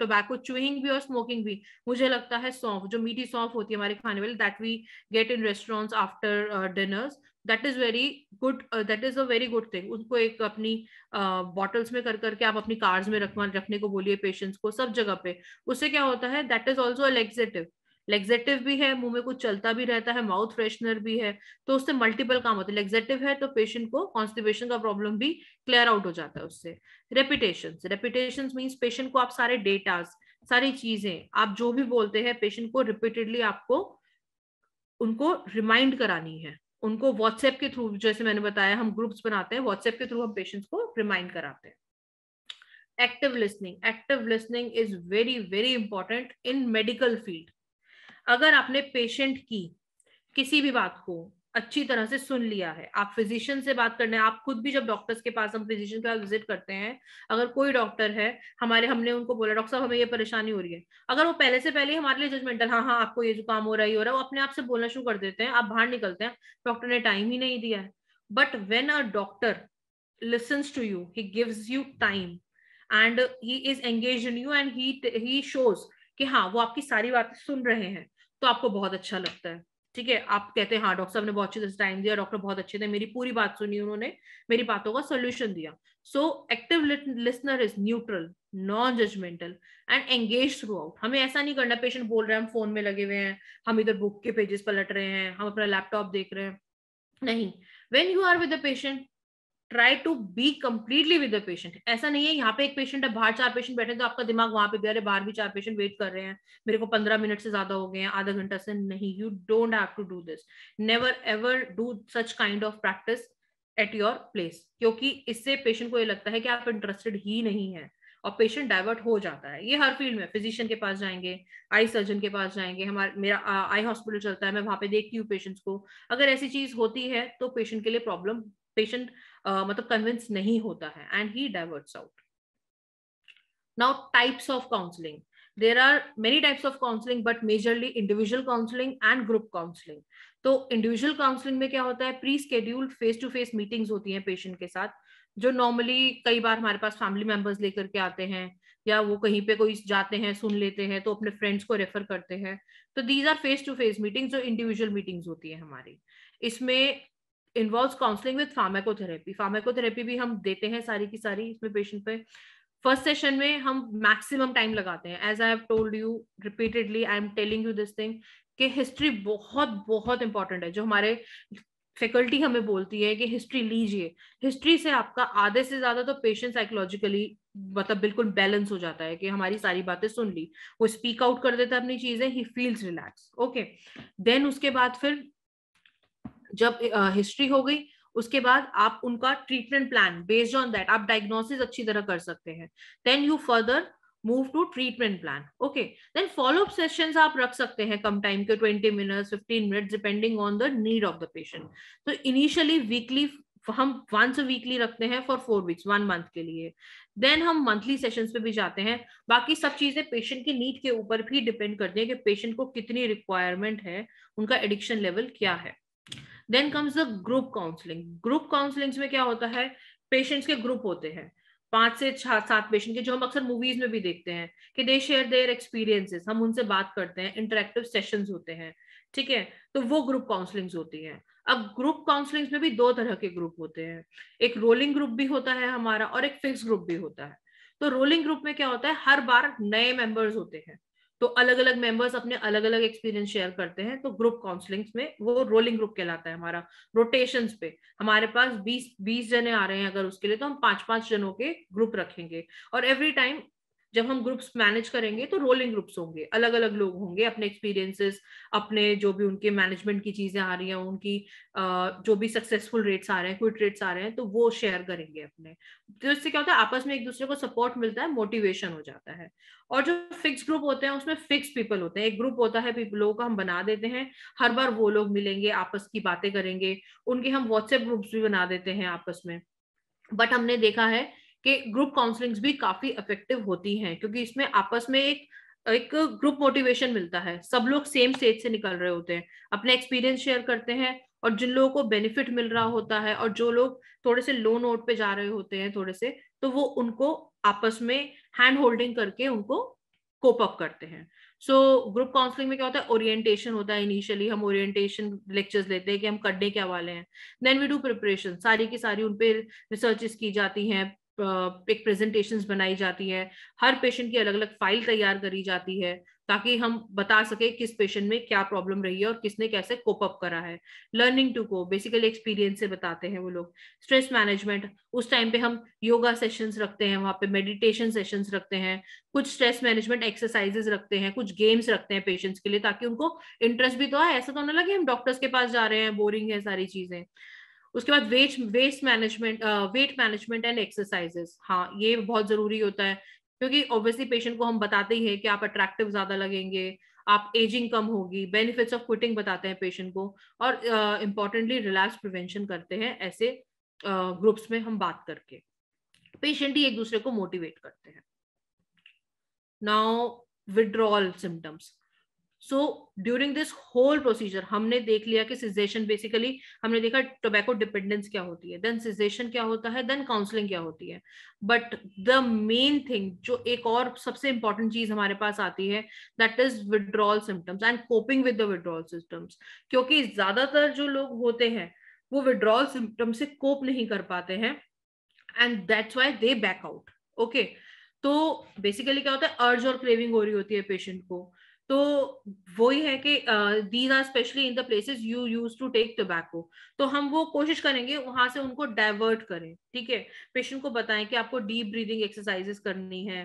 टोबैको च्यूइंग भी और स्मोकिंग भी मुझे लगता है सौंफ जो मीठी सौंफ होती है हमारे खाने वाली that we get in restaurants after dinners that is very good that is a very good thing उनको एक अपनी बॉटल्स uh, में कर करके आप अपनी कार्स में रखवा रखने को बोलिए पेशेंट्स को सब जगह पे उससे क्या होता है that is also a laxative laxative भी है मुंह में कुछ चलता भी रहता है माउथ फ्रेशनर भी है तो उससे मल्टीपल काम होते हैं लेग्जेटिव है तो पेशेंट को कॉन्स्टिबेशन का प्रॉब्लम भी क्लियर आउट हो जाता है उससे रेपिटेशन रेपिटेशन मीन्स पेशेंट को आप सारे डेटाज सारी चीजें आप जो भी बोलते हैं पेशेंट को रिपीटेडली आपको उनको रिमाइंड करानी है उनको व्हाट्सएप के थ्रू जैसे मैंने बताया हम ग्रुप्स बनाते हैं व्हाट्सएप के थ्रू हम पेशेंट्स को रिमाइंड कराते हैं active listening active listening is very very important in medical field अगर आपने पेशेंट की किसी भी बात को अच्छी तरह से सुन लिया है आप फिजिशियन से बात करने आप खुद भी जब डॉक्टर्स के पास हम फिजिशियन के पास विजिट करते हैं अगर कोई डॉक्टर है हमारे हमने उनको बोला डॉक्टर साहब हमें ये परेशानी हो रही है अगर वो पहले से पहले हमारे लिए जजमेंटल हाँ हाँ आपको ये जुकाम हो रहा है हो रहा है वो अपने आप से बोलना शुरू कर देते हैं आप बाहर निकलते हैं डॉक्टर ने टाइम ही नहीं दिया है but when a doctor listens to you he gives you time and he is engage in you and he shows कि हाँ वो आपकी सारी बातें सुन रहे हैं तो आपको बहुत अच्छा लगता है ठीक है आप कहते हैं हाँ डॉक्टर साहब ने बहुत अच्छे से टाइम दिया डॉक्टर बहुत अच्छे थे मेरी पूरी बात सुनी उन्होंने मेरी बातों का सोल्यूशन दिया so active listener is neutral non judgmental and engage throughout हमें ऐसा नहीं करना पेशेंट बोल रहे हैं हम फोन में लगे हुए हैं हम इधर बुक के पेजेस पलट रहे हैं हम अपना लैपटॉप देख रहे हैं नहीं when you are with patient try to be completely with patient ऐसा नहीं है यहाँ पे एक पेशेंट है बाहर चार पेशेंट बैठे तो आपका दिमाग वहां पे भी अरे बाहर भी चार पेशेंट वेट कर रहे हैं मेरे को पंद्रह मिनट से ज्यादा हो गए हैं आधा घंटा से नहीं you don't have to do this never ever do such kind of practice at your place क्योंकि इससे पेशेंट को ये लगता है कि आप इंटरेस्टेड ही नहीं है और पेशेंट डाइवर्ट हो जाता है ये हर फील्ड में फिजिशियन के पास जाएंगे आई सर्जन के पास जाएंगे हमारे मेरा आई हॉस्पिटल चलता है मैं वहां पे देखती हूँ पेशेंट्स को अगर ऐसी चीज होती है तो पेशेंट के लिए प्रॉब्लम पेशेंट मतलब कन्विंस नहीं होता है and he diverts out now types of counselling there are many types of counselling but majorly individual counselling and group counselling तो इंडिविजुअल काउंसलिंग में क्या होता है pre scheduled face to face meeting होती है पेशेंट के साथ जो नॉर्मली कई बार हमारे पास फैमिली मेंबर्स लेकर के आते हैं या वो कहीं पे कोई जाते हैं सुन लेते हैं तो अपने फ्रेंड्स को रेफर करते हैं तो these are face to face meetings जो इंडिविजुअल मीटिंग्स होती है हमारी इसमें involve counselling with pharmacotherapy pharmacotherapy भी हम देते हैं सारी की सारी इसमें पेशेंट पे फर्स्ट सेशन में हम मैक्सिमम टाइम लगाते हैं as I have told you repeatedly I am telling you this thing कि हिस्ट्री बहुत बहुत इंपॉर्टेंट है जो हमारे फैकल्टी हमें बोलती है कि हिस्ट्री लीजिए हिस्ट्री से आपका आधे से ज्यादा तो पेशेंट साइकोलॉजिकली मतलब बिल्कुल बैलेंस हो जाता है कि हमारी सारी बातें सुन ली वो स्पीक आउट कर देता है अपनी चीजें ही फील्स रिलैक्स ओके देन उसके बाद फिर जब हिस्ट्री हो गई उसके बाद आप उनका treatment plan based on that आप डायग्नोसिस अच्छी तरह कर सकते हैं then you further move to treatment plan okay then follow up sessions आप रख सकते हैं कम टाइम के twenty minutes fifteen minute depending on the need of the patient तो इनिशियली वीकली हम वंस वीकली रखते हैं for four weeks one month के लिए देन हम मंथली सेशन पे भी जाते हैं बाकी सब चीजें पेशेंट की नीड के ऊपर भी डिपेंड करती है कि पेशेंट को कितनी रिक्वायरमेंट है उनका एडिक्शन लेवल क्या है then comes the group counselling group counsellings में क्या होता है पेशेंट्स के ग्रुप होते हैं पांच से सात पेशेंट के जो हम अक्सर मूवीज में भी देखते हैं कि दे शेयर देयर एक्सपीरियंसेस हम उनसे बात करते हैं इंटरेक्टिव सेशंस होते हैं ठीक है तो वो ग्रुप काउंसलिंग्स होती है अब ग्रुप काउंसलिंग्स में भी दो तरह के ग्रुप होते हैं एक रोलिंग ग्रुप भी होता है हमारा और एक फिक्स ग्रुप भी होता है तो रोलिंग ग्रुप में क्या होता है हर बार नए मेंबर्स होते हैं तो अलग अलग मेंबर्स अपने अलग अलग एक्सपीरियंस शेयर करते हैं तो ग्रुप काउंसलिंग में वो रोलिंग ग्रुप कहलाता है हमारा रोटेशन पे हमारे पास बीस बीस जने आ रहे हैं अगर उसके लिए तो हम पांच पांच जनों के ग्रुप रखेंगे और एवरी टाइम जब हम ग्रुप्स मैनेज करेंगे तो रोलिंग ग्रुप्स होंगे अलग अलग लोग होंगे अपने एक्सपीरियंसेस अपने जो भी उनके मैनेजमेंट की चीजें आ रही हैं उनकी जो भी सक्सेसफुल रेट्स आ रहे हैं क्विट रेट्स आ रहे हैं तो वो शेयर करेंगे अपने तो इससे क्या होता है आपस में एक दूसरे को सपोर्ट मिलता है मोटिवेशन हो जाता है और जो फिक्स ग्रुप होते हैं उसमें फिक्स पीपल होते हैं एक ग्रुप होता है लोगों का हम बना देते हैं हर बार वो लोग मिलेंगे आपस की बातें करेंगे उनके हम व्हाट्सएप ग्रुप्स भी बना देते हैं आपस में बट हमने देखा है कि ग्रुप काउंसलिंग्स भी काफी इफेक्टिव होती हैं क्योंकि इसमें आपस में एक एक ग्रुप मोटिवेशन मिलता है सब लोग सेम स्टेज से निकल रहे होते हैं अपने एक्सपीरियंस शेयर करते हैं और जिन लोगों को बेनिफिट मिल रहा होता है और जो लोग थोड़े से लो नोट पे जा रहे होते हैं थोड़े से तो वो उनको आपस में हैंड होल्डिंग करके उनको कोप अप करते हैं सो ग्रुप काउंसलिंग में क्या होता है ओरिएंटेशन होता है इनिशियली हम ओरिएंटेशन लेक्चर्स लेते हैं कि हम करने क्या वाले हैं देन वी डू प्रिपरेशन सारी की सारी उन पर रिसर्चेस की जाती हैं एक प्रेजेंटेशन बनाई जाती है हर पेशेंट की अलग अलग फाइल तैयार करी जाती है ताकि हम बता सके किस पेशेंट में क्या प्रॉब्लम रही है और किसने कैसे कोप अप करा है लर्निंग टू को बेसिकली एक्सपीरियंस से बताते हैं वो लोग स्ट्रेस मैनेजमेंट उस टाइम पे हम योगा सेशंस रखते हैं वहां पे मेडिटेशन सेशंस रखते हैं कुछ स्ट्रेस मैनेजमेंट एक्सरसाइजेस रखते हैं कुछ गेम्स रखते हैं पेशेंट्स के लिए ताकि उनको इंटरेस्ट भी तो आए ऐसा तो ना लगे हम डॉक्टर्स के पास जा रहे हैं बोरिंग है सारी चीजें उसके बाद weight waist management weight management and exercises हाँ ये बहुत जरूरी होता है क्योंकि ऑब्वियसली पेशेंट को हम बताते ही है कि आप अट्रैक्टिव ज्यादा लगेंगे आप एजिंग कम होगी बेनिफिट्स ऑफ क्विटिंग बताते हैं पेशेंट को और इम्पोर्टेंटली रिलैक्स प्रिवेंशन करते हैं ऐसे ग्रुप्स uh, में हम बात करके पेशेंट ही एक दूसरे को मोटिवेट करते हैं now withdrawal symptoms so during this whole procedure हमने देख लिया कि सिजेशन बेसिकली हमने देखा टोबैको डिपेंडेंस क्या होती है देन सिजेशन क्या होता है देन काउंसलिंग क्या होती है बट द मेन थिंग जो एक और सबसे इंपॉर्टेंट चीज हमारे पास आती है that is withdrawal symptoms and coping with the withdrawal systems क्योंकि ज्यादातर जो लोग होते हैं वो विड्रॉल सिम्टम से कोप नहीं कर पाते हैं and that's why they back out okay तो बेसिकली क्या होता है अर्ज और क्रेविंग हो रही होती है पेशेंट को तो वही है कि these are specially in the places you use to take tobacco तो हम वो कोशिश करेंगे वहां से उनको डाइवर्ट करें ठीक है पेशेंट को बताएं कि आपको डीप ब्रीदिंग एक्सरसाइजेस करनी है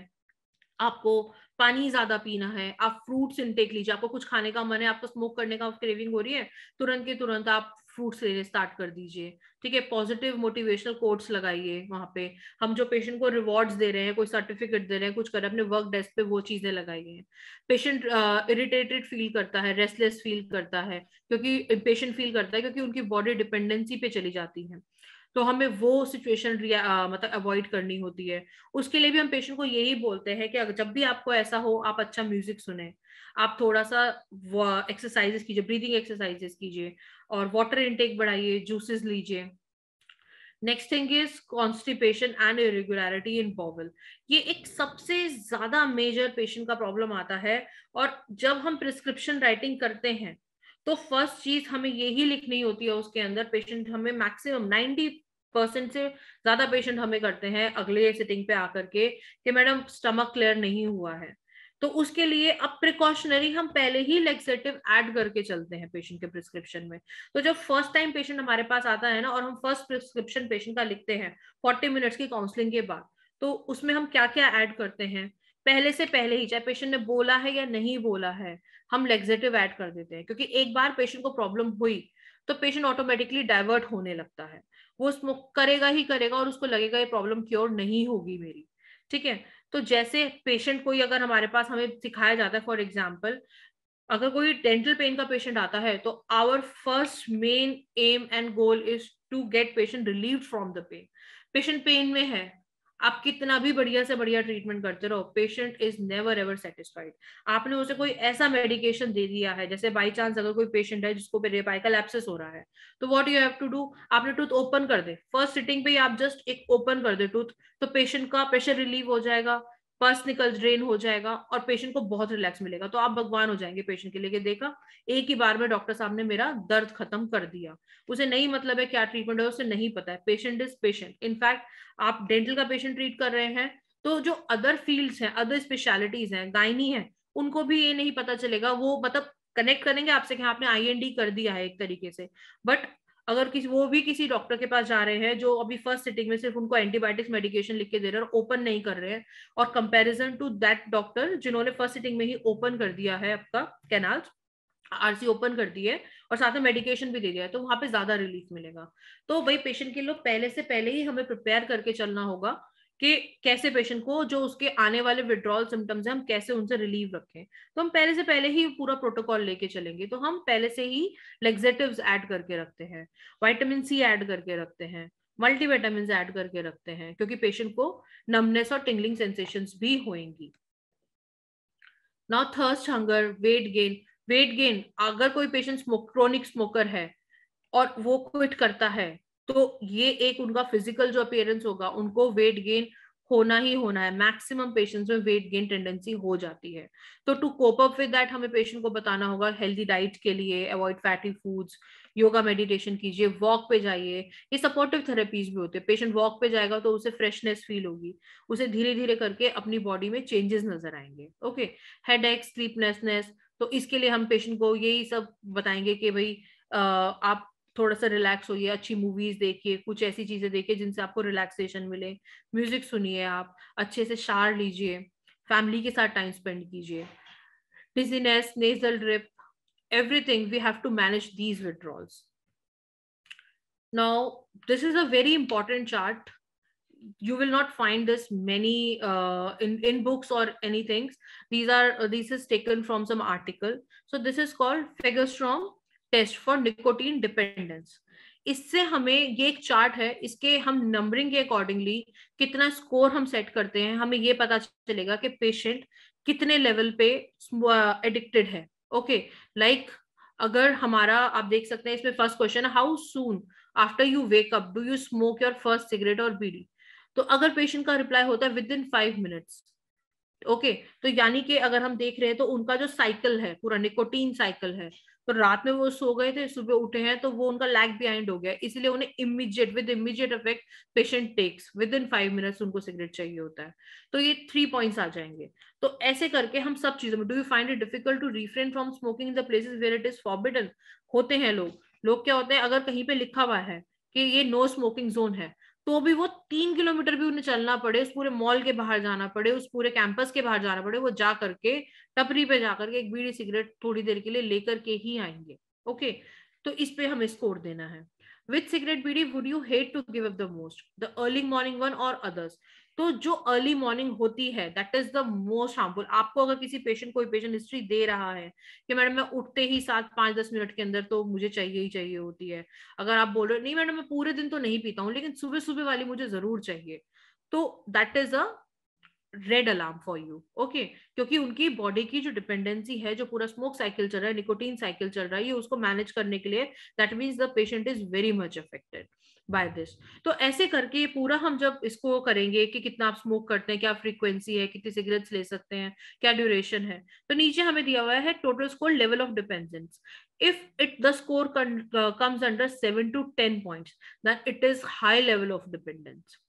आपको पानी ज्यादा पीना है आप फ्रूट्स इनटेक लीजिए आपको कुछ खाने का मन है आपको स्मोक करने का क्रेविंग हो रही है तुरंत के तुरंत आप फ्रूट्स लेने स्टार्ट कर दीजिए ठीक है पॉजिटिव मोटिवेशनल कोर्ट्स लगाइए वहाँ पे हम जो पेशेंट को रिवॉर्ड्स दे रहे हैं कोई सर्टिफिकेट दे रहे हैं कुछ कर रहे अपने वर्क डेस्क पे वो चीजें लगाइए पेशेंट इरिटेटेड फील करता है रेस्टलेस फील करता है क्योंकि पेशेंट फील करता है क्योंकि उनकी बॉडी डिपेंडेंसी पे चली जाती है तो हमें वो सिचुएशन मतलब अवॉइड करनी होती है उसके लिए भी हम पेशेंट को यही बोलते हैं कि जब भी आपको ऐसा हो आप अच्छा म्यूजिक सुने आप थोड़ा सा एक्सरसाइजेस कीजिए ब्रीदिंग एक्सरसाइजेस कीजिए और वाटर इनटेक बढ़ाइए जूसेस लीजिए next thing is constipation and irregularity in bowel ये एक सबसे ज्यादा मेजर पेशेंट का प्रॉब्लम आता है और जब हम प्रिस्क्रिप्शन राइटिंग करते हैं तो फर्स्ट चीज हमें यही लिखनी होती है उसके अंदर पेशेंट हमें मैक्सिमम नाइनटी परसेंट से ज्यादा पेशेंट हमें करते हैं अगले सिटिंग पे आकर के कि मैडम स्टमक क्लियर नहीं हुआ है तो उसके लिए अब प्रिकॉशनरी हम पहले ही लेक्सेटिव ऐड करके चलते हैं पेशेंट के प्रिस्क्रिप्शन में तो जब फर्स्ट टाइम पेशेंट हमारे पास आता है ना और हम फर्स्ट प्रिस्क्रिप्शन पेशेंट का लिखते हैं फोर्टी मिनट्स की काउंसलिंग के बाद तो उसमें हम क्या क्या ऐड करते हैं पहले से पहले ही चाहे पेशेंट ने बोला है या नहीं बोला है हम लेग्जेटिव ऐड कर देते हैं क्योंकि एक बार पेशेंट को प्रॉब्लम हुई तो पेशेंट ऑटोमेटिकली डाइवर्ट होने लगता है वो स्मोक करेगा ही करेगा और उसको लगेगा ये प्रॉब्लम क्योर नहीं होगी मेरी ठीक है तो जैसे पेशेंट कोई अगर हमारे पास हमें सिखाया जाता है फॉर एग्जाम्पल अगर कोई डेंटल पेन का पेशेंट आता है तो our first main aim and goal is to get patient relieve from the pain patient pain में है आप कितना भी बढ़िया से बढ़िया ट्रीटमेंट करते रहो patient is never ever satisfied आपने उसे कोई ऐसा मेडिकेशन दे दिया है जैसे बाई चांस अगर कोई पेशेंट है जिसको रेपाइकल एप्सेस हो रहा है तो what you have to do आपने टूथ ओपन कर दे फर्स्ट सिटिंग पे आप जस्ट एक ओपन कर दे टूथ तो पेशेंट का प्रेशर रिलीव हो जाएगा पर्स निकल ड्रेन हो जाएगा और पेशेंट को बहुत रिलैक्स मिलेगा तो आप भगवान हो जाएंगे पेशेंट के लिए देखा एक ही बार में डॉक्टर साहब ने मेरा दर्द खत्म कर दिया उसे नहीं मतलब है क्या ट्रीटमेंट है उसे नहीं पता है पेशेंट इज पेशेंट इनफैक्ट आप डेंटल का पेशेंट ट्रीट कर रहे हैं तो जो अदर फील्ड्स हैं अदर स्पेशलिटीज हैं गायनी है उनको भी ये नहीं पता चलेगा वो मतलब कनेक्ट करेंगे आपसे कि हाँ, आपने आई एन डी कर दिया है एक तरीके से बट अगर किसी वो भी किसी डॉक्टर के पास जा रहे हैं जो अभी फर्स्ट सिटिंग में सिर्फ उनको एंटीबायोटिक्स मेडिकेशन लिख के दे रहे हैं और ओपन नहीं कर रहे हैं और कंपैरिजन टू दैट डॉक्टर जिन्होंने फर्स्ट सिटिंग में ही ओपन कर दिया है आपका कैनाल आरसी ओपन कर दी है और साथ में मेडिकेशन भी दे दिया है तो वहां पे ज्यादा रिलीफ मिलेगा तो वही पेशेंट के लोग पहले से पहले ही हमें प्रिपेयर करके चलना होगा कि कैसे पेशेंट को जो उसके आने वाले विड्रॉल सिम्टम्स हैं हम कैसे उनसे रिलीव रखें तो हम पहले से पहले ही पूरा प्रोटोकॉल लेके चलेंगे तो हम पहले से ही लेग्जेटिव ऐड करके रखते हैं वाइटामिन सी ऐड करके रखते हैं मल्टीविटामिन ऐड करके रखते हैं क्योंकि पेशेंट को नमनेस और टिंगलिंग सेंसेशन भी होगी ना thirst hunger weight gain weight gain अगर कोई पेशेंट स्मोक क्रोनिक स्मोकर है और वो क्विट करता है तो ये एक उनका फिजिकल जो अपियरेंस होगा उनको वेट गेन होना ही होना है मैक्सिमम पेशेंट्स में वेट गेन टेंडेंसी हो जाती है तो to cope up with that हमें पेशेंट को बताना होगा हेल्दी डाइट के लिए avoid fatty foods yoga meditation कीजिए वॉक पे जाइए ये सपोर्टिव थेरेपीज भी होते हैं पेशेंट वॉक पे जाएगा तो उसे फ्रेशनेस फील होगी उसे धीरे धीरे करके अपनी बॉडी में चेंजेस नजर आएंगे ओके हेड एक स्लीपलेसनेस तो इसके लिए हम पेशेंट को यही सब बताएंगे कि भाई आप थोड़ा सा रिलैक्स होइए अच्छी मूवीज देखिए कुछ ऐसी चीजें देखिए जिनसे आपको रिलैक्सेशन मिले म्यूजिक सुनिए आप अच्छे से शार लीजिए फैमिली के साथ टाइम स्पेंड कीजिए dizziness nasal drip everything we have to manage these withdrawals now this is a very important chart you will not find this many uh, in in books or anything these are uh, this is taken from some article so this is called figure strong test for nicotine dependence इससे हमें ये एक chart है इसके हम numbering के accordingly कितना score हम सेट करते हैं हमें ये पता चलेगा कि पेशेंट कितने लेवल पे एडिक्टेड है ओके okay, लाइक like, अगर हमारा आप देख सकते हैं इसमें first question how soon after you wake up do you smoke your first cigarette और बीड़ी तो अगर पेशेंट का रिप्लाई होता है within five minutes okay तो यानी कि अगर हम देख रहे हैं तो उनका जो साइकिल है पूरा निकोटीन साइकिल है तो रात में वो सो गए थे सुबह उठे हैं तो वो उनका लैग बिहाइंड हो गया इसलिए उन्हें immediate with immediate effect patient takes within five minutes उनको सिगरेट चाहिए होता है तो ये थ्री पॉइंट्स आ जाएंगे तो ऐसे करके हम सब चीजों में do you find it difficult to refrain from smoking the places where it is forbidden होते हैं लोग लोग क्या होते हैं अगर कहीं पे लिखा हुआ है कि ये नो स्मोकिंग जोन है तो भी वो तीन किलोमीटर भी उन्हें चलना पड़े उस पूरे मॉल के बाहर जाना पड़े उस पूरे कैंपस के बाहर जाना पड़े वो जा करके टपरी पे जाकर के एक बीड़ी सिगरेट थोड़ी देर के लिए लेकर के ही आएंगे ओके तो इस पे हमें स्कोर देना है with cigarette bidi would you hate to give up the most the early morning one और अदर्स तो जो अर्ली मॉर्निंग होती है that is the most harmful आपको अगर किसी पेशेंट कोई पेशेंट हिस्ट्री दे रहा है कि मैडम मैं उठते ही सात पांच दस मिनट के अंदर तो मुझे चाहिए ही चाहिए होती है अगर आप बोल रहे नहीं मैडम मैं पूरे दिन तो नहीं पीता हूँ लेकिन सुबह सुबह वाली मुझे जरूर चाहिए तो that is a red alarm for you okay क्योंकि उनकी बॉडी की जो डिपेंडेंसी है जो पूरा स्मोक साइकिल चल रहा है निकोटीन साइकिल चल रहा है ये उसको मैनेज करने के लिए that means the patient is very much affected by this तो ऐसे करके पूरा हम जब इसको करेंगे कि कितना आप स्मोक करते हैं क्या फ्रीक्वेंसी है कितनी सिगरेट्स ले सकते हैं क्या ड्यूरेशन है तो नीचे हमें दिया हुआ है total score level of dependence if it the score comes under seven to ten point it is high level of dependence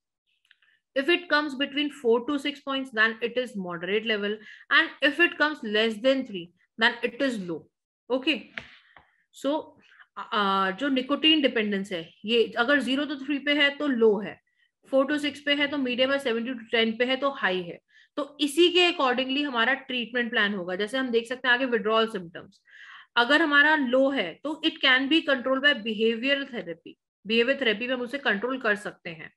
if it comes between 4 to 6 points then it is moderate level and if it comes less than 3 then it is low okay so uh, जो nicotine dependence है ये अगर zero तो three पे है तो लो है four to six पे है तो मीडियम है सेवन टू टेन पे है तो हाई है तो इसी के अकॉर्डिंगली हमारा ट्रीटमेंट प्लान होगा जैसे हम देख सकते हैं आगे विड्रॉल सिम्टम्स अगर हमारा लो है तो it can be control by behaviour therapy behaviour therapy में हम उसे कंट्रोल कर सकते हैं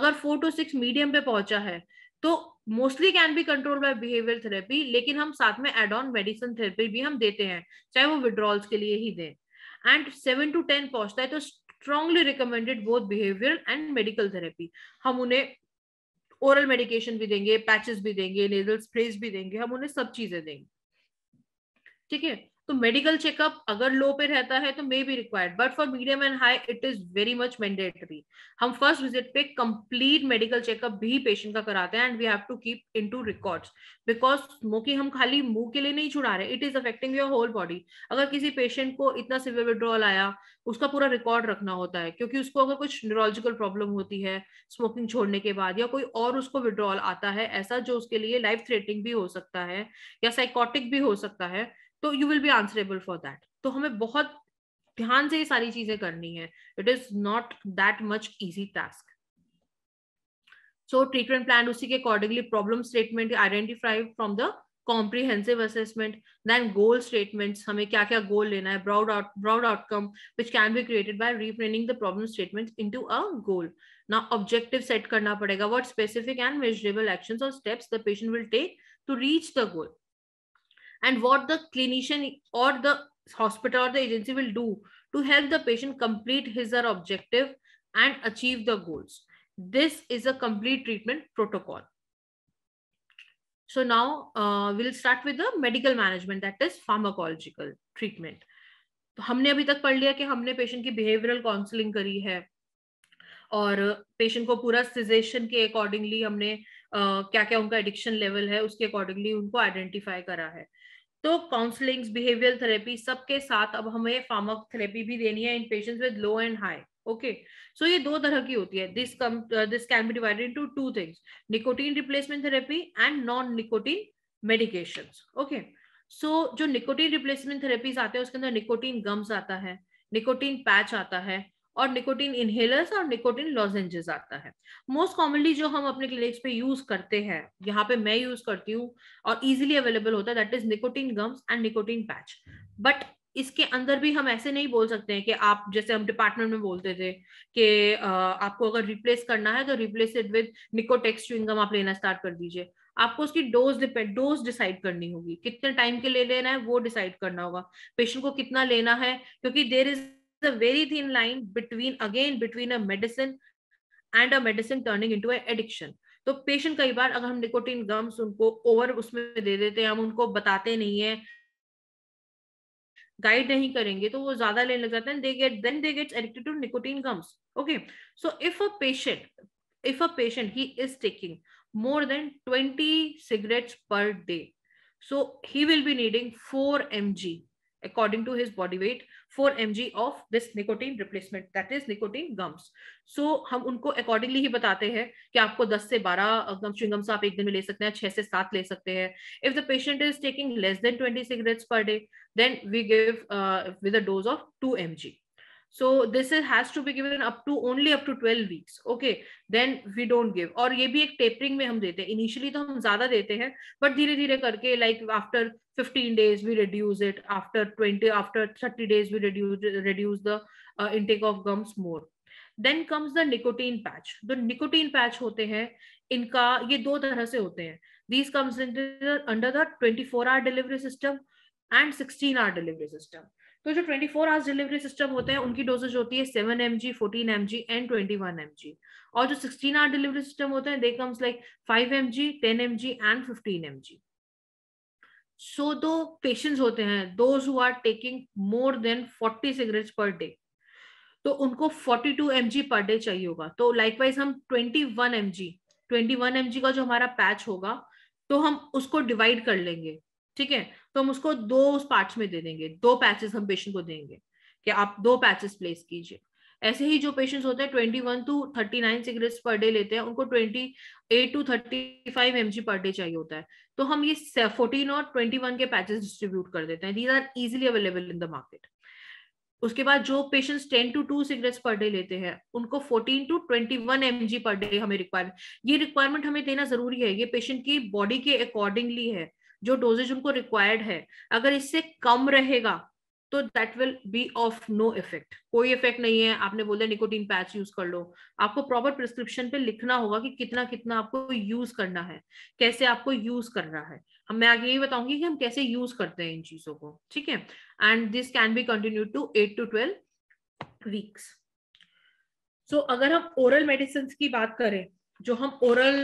अगर फोर टू सिक्स मीडियम पे पहुंचा है तो mostly can be control by behaviour therapy लेकिन हम साथ में एड ऑन मेडिसिन थेरेपी भी हम देते हैं चाहे वो विड्रॉल्स के लिए ही दें एंड सेवन टू टेन पहुंचता है तो strongly recommended both behaviour and medical therapy हम उन्हें ओरल मेडिकेशन भी देंगे पैचेस भी देंगे नेजल स्प्रेस भी देंगे हम उन्हें सब चीजें देंगे ठीक है तो मेडिकल चेकअप अगर लो पे रहता है तो may be required but for medium and high it is very much mandatory हम फर्स्ट विजिट पे कंप्लीट मेडिकल चेकअप भी पेशेंट का कराते हैं and we have to keep into records because smoking हम खाली मुंह के लिए नहीं छुड़ा रहे it is affecting your whole body अगर किसी पेशेंट को इतना सिवियर विड्रॉल आया उसका पूरा रिकॉर्ड रखना होता है क्योंकि उसको अगर कुछ न्यूरोलॉजिकल प्रॉब्लम होती है स्मोकिंग छोड़ने के बाद या कोई और उसको विड्रॉल आता है ऐसा जो उसके लिए लाइफ थ्रेटिंग भी हो सकता है या साइकोटिक भी हो सकता है तो you will be answerable for that तो हमें बहुत ध्यान से ये सारी चीजें करनी है it is not that much easy task so treatment plan उसी के accordingly problem statement identify from the comprehensive assessment then goal statement हमें क्या क्या गोल लेना है broad out broad outcome which can be created by replanning the problem statement into a goal ना objective set करना पड़ेगा what specific and measurable action और steps the patient will take to reach the goal and what the clinician or the hospital or the agency will do to help the patient complete his or her objective and achieve the goals. This is a complete treatment protocol. So now uh, we'll start with the medical management that is pharmacological treatment. तो हमने अभी तक पढ़ लिया कि हमने patient की behavioural counselling करी है और पेशेंट को पूरा सिजेशन के अकॉर्डिंगली हमने uh, क्या क्या उनका एडिक्शन लेवल है उसके अकॉर्डिंगली उनको आइडेंटिफाई करा है तो काउंसलिंग्स बिहेवियर थेरेपी सबके साथ अब हमें फार्माथेरेपी भी देनी है in patients with low and high okay so ये दो तरह की होती है this come this can be divided into two things nicotine replacement therapy and non nicotine medication okay so जो निकोटीन रिप्लेसमेंट थेरेपीज आते हैं उसके अंदर निकोटीन गम्स आता है निकोटीन पैच आता है और निकोटिन इनहेलर्स और निकोटिन लॉजेंजेस आता है मोस्ट कॉमनली जो हम अपने क्लिनिक्स पे यूज करते हैं यहाँ पे मैं यूज करती हूँ और इजिली अवेलेबल होता है that is nicotine gums and nicotine patch but इसके अंदर भी हम ऐसे नहीं बोल सकते हैं कि आप जैसे हम डिपार्टमेंट में बोलते थे कि आपको अगर रिप्लेस करना है तो replace it with Nicotex chewing gum आप लेना स्टार्ट कर दीजिए आपको उसकी डोज डोज डिसाइड करनी होगी कितने टाइम के लिए लेना है वो डिसाइड करना होगा पेशेंट को कितना लेना है क्योंकि there is a very thin line between again between a medicine and a medicine turning into an addiction तो पेशेंट कई बार अगर हम निकोटीन गम्स उनको ओवर उसमें दे देते हैं हम उनको बताते नहीं है गाइड नहीं करेंगे तो वो ज्यादा लेने लग जाते हैं they get then to nicotine gums okay so if a patient if a patient he is taking more than twenty cigarettes per day so he will be needing 4 M according to his body weight 4 mg of this nicotine replacement that is nicotine gums so hum unko accordingly hi batate hain ki aapko 10 se 12 gum chewing gums aap ek din mein le sakte hain 6 se 7 le sakte hain if the patient is taking less than 20 cigarettes per day then we give uh, with a dose of 2 mg so this is, has to be given up to only up to 12 weeks okay then we don't give aur ye bhi ek tapering mein hum dete hain initially to hum zyada dete hain but dheere dheere karke like after 15 days we reduce it after 20 after 30 days we reduce reduce the uh, intake of gums more then comes the nicotine patch the nicotine patch hote hain inka ye do tarah se hote hain these comes under the 24 hour delivery system and 16 hour delivery system तो जो 24 four hours delivery system होते हैं उनकी doses होती है seven M G fourteen M G and twenty one M G और जो sixteen hour delivery system होते हैं they come like five M G ten M G and fifteen M G so दो पेशेंट्स होते हैं those who are taking more than forty cigarettes per day तो उनको 42 to M G पर day चाहिए होगा तो लाइकवाइज हम 21 वन एम जी ट्वेंटी का जो हमारा पैच होगा तो हम उसको डिवाइड कर लेंगे ठीक है तो हम उसको दो उस पार्ट्स में दे देंगे दो पैचेस हम पेशेंट को देंगे कि आप दो पैचेस प्लेस कीजिए ऐसे ही जो पेशेंट्स होते हैं twenty one to thirty nine cigarettes per day लेते हैं उनको twenty eight to thirty five M per day चाहिए होता है तो हम ये फोर्टीन और ट्वेंटी वन के पैचेस डिस्ट्रीब्यूट कर देते हैं these are easily available in the market उसके बाद जो patients ten to two cigarettes per day लेते हैं उनको fourteen to twenty one M per day हमें रिक्वायरमेंट ये रिक्वायरमेंट हमें देना जरूरी है ये पेशेंट की बॉडी के अकॉर्डिंगली है जो डोजेज उनको रिक्वायर्ड है अगर इससे कम रहेगा तो that will be of no effect कोई इफेक्ट नहीं है आपने बोला निकोटीन पैच यूज कर लो आपको प्रॉपर प्रिस्क्रिप्शन पे लिखना होगा कि कितना कितना आपको यूज करना है कैसे आपको यूज करना है हम मैं आगे यही बताऊंगी कि हम कैसे यूज करते हैं इन चीजों को ठीक है and this can be continue to eight to twelve weeks so अगर हम ओरल मेडिसिन की बात करें जो हम ओरल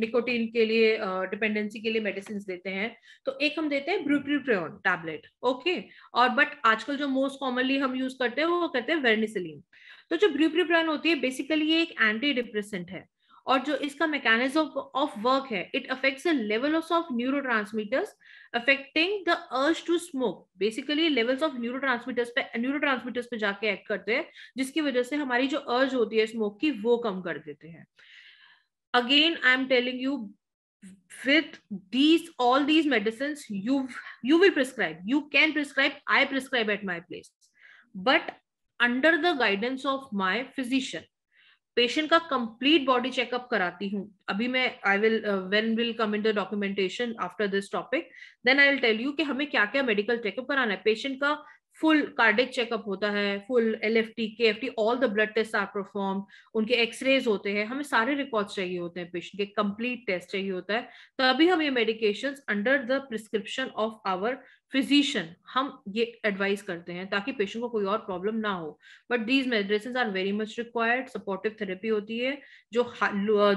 निकोटीन के लिए डिपेंडेंसी के लिए मेडिसिन देते हैं तो एक हम देते हैं ब्रूट्रीट्रेन टैबलेट ओके और बट आजकल जो मोस्ट कॉमनली हम यूज करते हैं वो करते हैं वेरनीसिलीन तो जो ब्रूट्रीप्रेन होती है बेसिकली ये एक एंटी डिप्रेसेंट है और जो इसका मैकेनिज्म ऑफ वर्क है it affects the levels of neurotransmitters affecting the urge to smoke basically levels of neurotransmitters पे न्यूरो ट्रांसमीटर्स पे जाके एक्ट करते हैं जिसकी वजह से हमारी जो अर्ज होती है स्मोक की वो कम कर देते हैं again i am telling you with these all these medicines you you will prescribe you can prescribe i prescribe at my place but under the guidance of my physician patient का complete body checkup कराती हूँ अभी मैं I will when will come in the documentation after this topic then I will tell you कि हमें क्या क्या medical checkup कराना है पेशेंट का फुल कार्डिक चेकअप होता है full L F T K F T all the blood test are perform उनके एक्सरेज होते हैं हमें सारे रिकॉर्ड्स चाहिए होते हैं पेशेंट के कंप्लीट टेस्ट चाहिए होता है तभी हम ये medication under the prescription of our physician हम ये एडवाइस करते हैं ताकि पेशेंट को कोई और प्रॉब्लम ना हो but these medicine are very much required supportive therapy होती है जो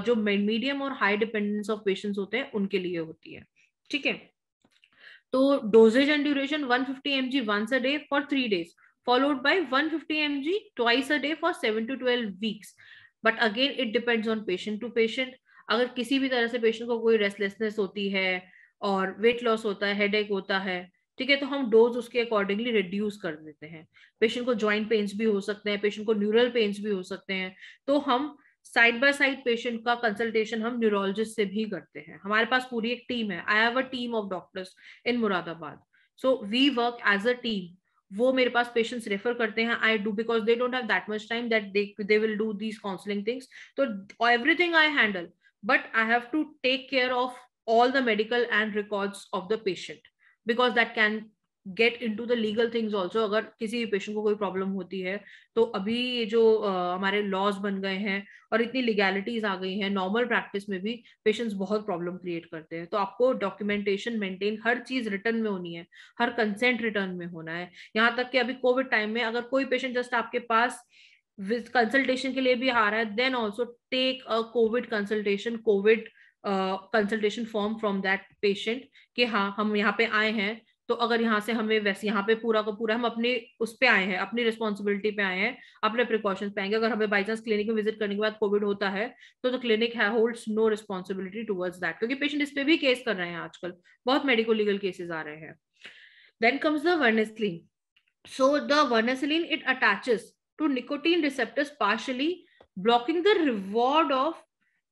जो मीडियम और हाई डिपेंडेंस ऑफ पेशेंट्स होते हैं उनके लिए होती है ठीक है तो doses and duration 150 fifty M G once a day for three days followed by 150 G twice a day for seven to twelve weeks but again it depends on patient to patient अगर किसी भी तरह से patient को कोई restlessness होती है और वेट लॉस होता है हेडेक होता है ठीक है तो हम डोज उसके अकॉर्डिंगली रिड्यूस कर देते हैं पेशेंट को ज्वाइंट पेन्स भी हो सकते हैं पेशेंट को न्यूरल पेन्स भी हो सकते हैं तो हम साइड बाय साइड पेशेंट का कंसल्टेशन हम न्यूरोलॉजिस्ट से भी करते हैं हमारे पास पूरी एक टीम है I have a team of doctors in Moradabad so we work as a team वो मेरे पास पेशेंट्स रेफर करते हैं I do because they don't have that much time that they they will do these counselling things तो everything I handle but I have to take care of all the medical and records of the patient because that can get in to the legal things also अगर किसी भी patient को कोई problem होती है तो अभी ये जो आ, हमारे लॉज बन गए हैं और इतनी लीगैलिटीज आ गई हैं नॉर्मल प्रैक्टिस में भी पेशेंट्स बहुत प्रॉब्लम क्रिएट करते हैं तो आपको डॉक्यूमेंटेशन मेंटेन हर चीज रिटर्न में होनी है हर कंसेंट रिटर्न में होना है यहाँ तक कि अभी कोविड टाइम में अगर कोई पेशेंट जस्ट आपके पास कंसल्टेशन के लिए भी आ रहा है then also take a covid consultation covid consultation form from that patient कि हाँ हम यहाँ पे आए हैं तो अगर यहाँ से हमें वैसे यहाँ पे पूरा का पूरा हम अपने उस पर आए हैं अपनी रिस्पॉन्सिबिलिटी पे आए हैं अपने प्रिकॉशन पे आएंगे अगर हमें बाई चांस क्लिनिक में विजिट करने के बाद कोविड होता है तो द क्लिनिक है holds no responsibility towards that क्योंकि पेशेंट इस पे भी केस कर रहे हैं आजकल बहुत मेडिकल लीगल केसेस आ रहे हैं then comes the varenicline so the varenicline it attaches to nicotine receptors partially blocking the reward of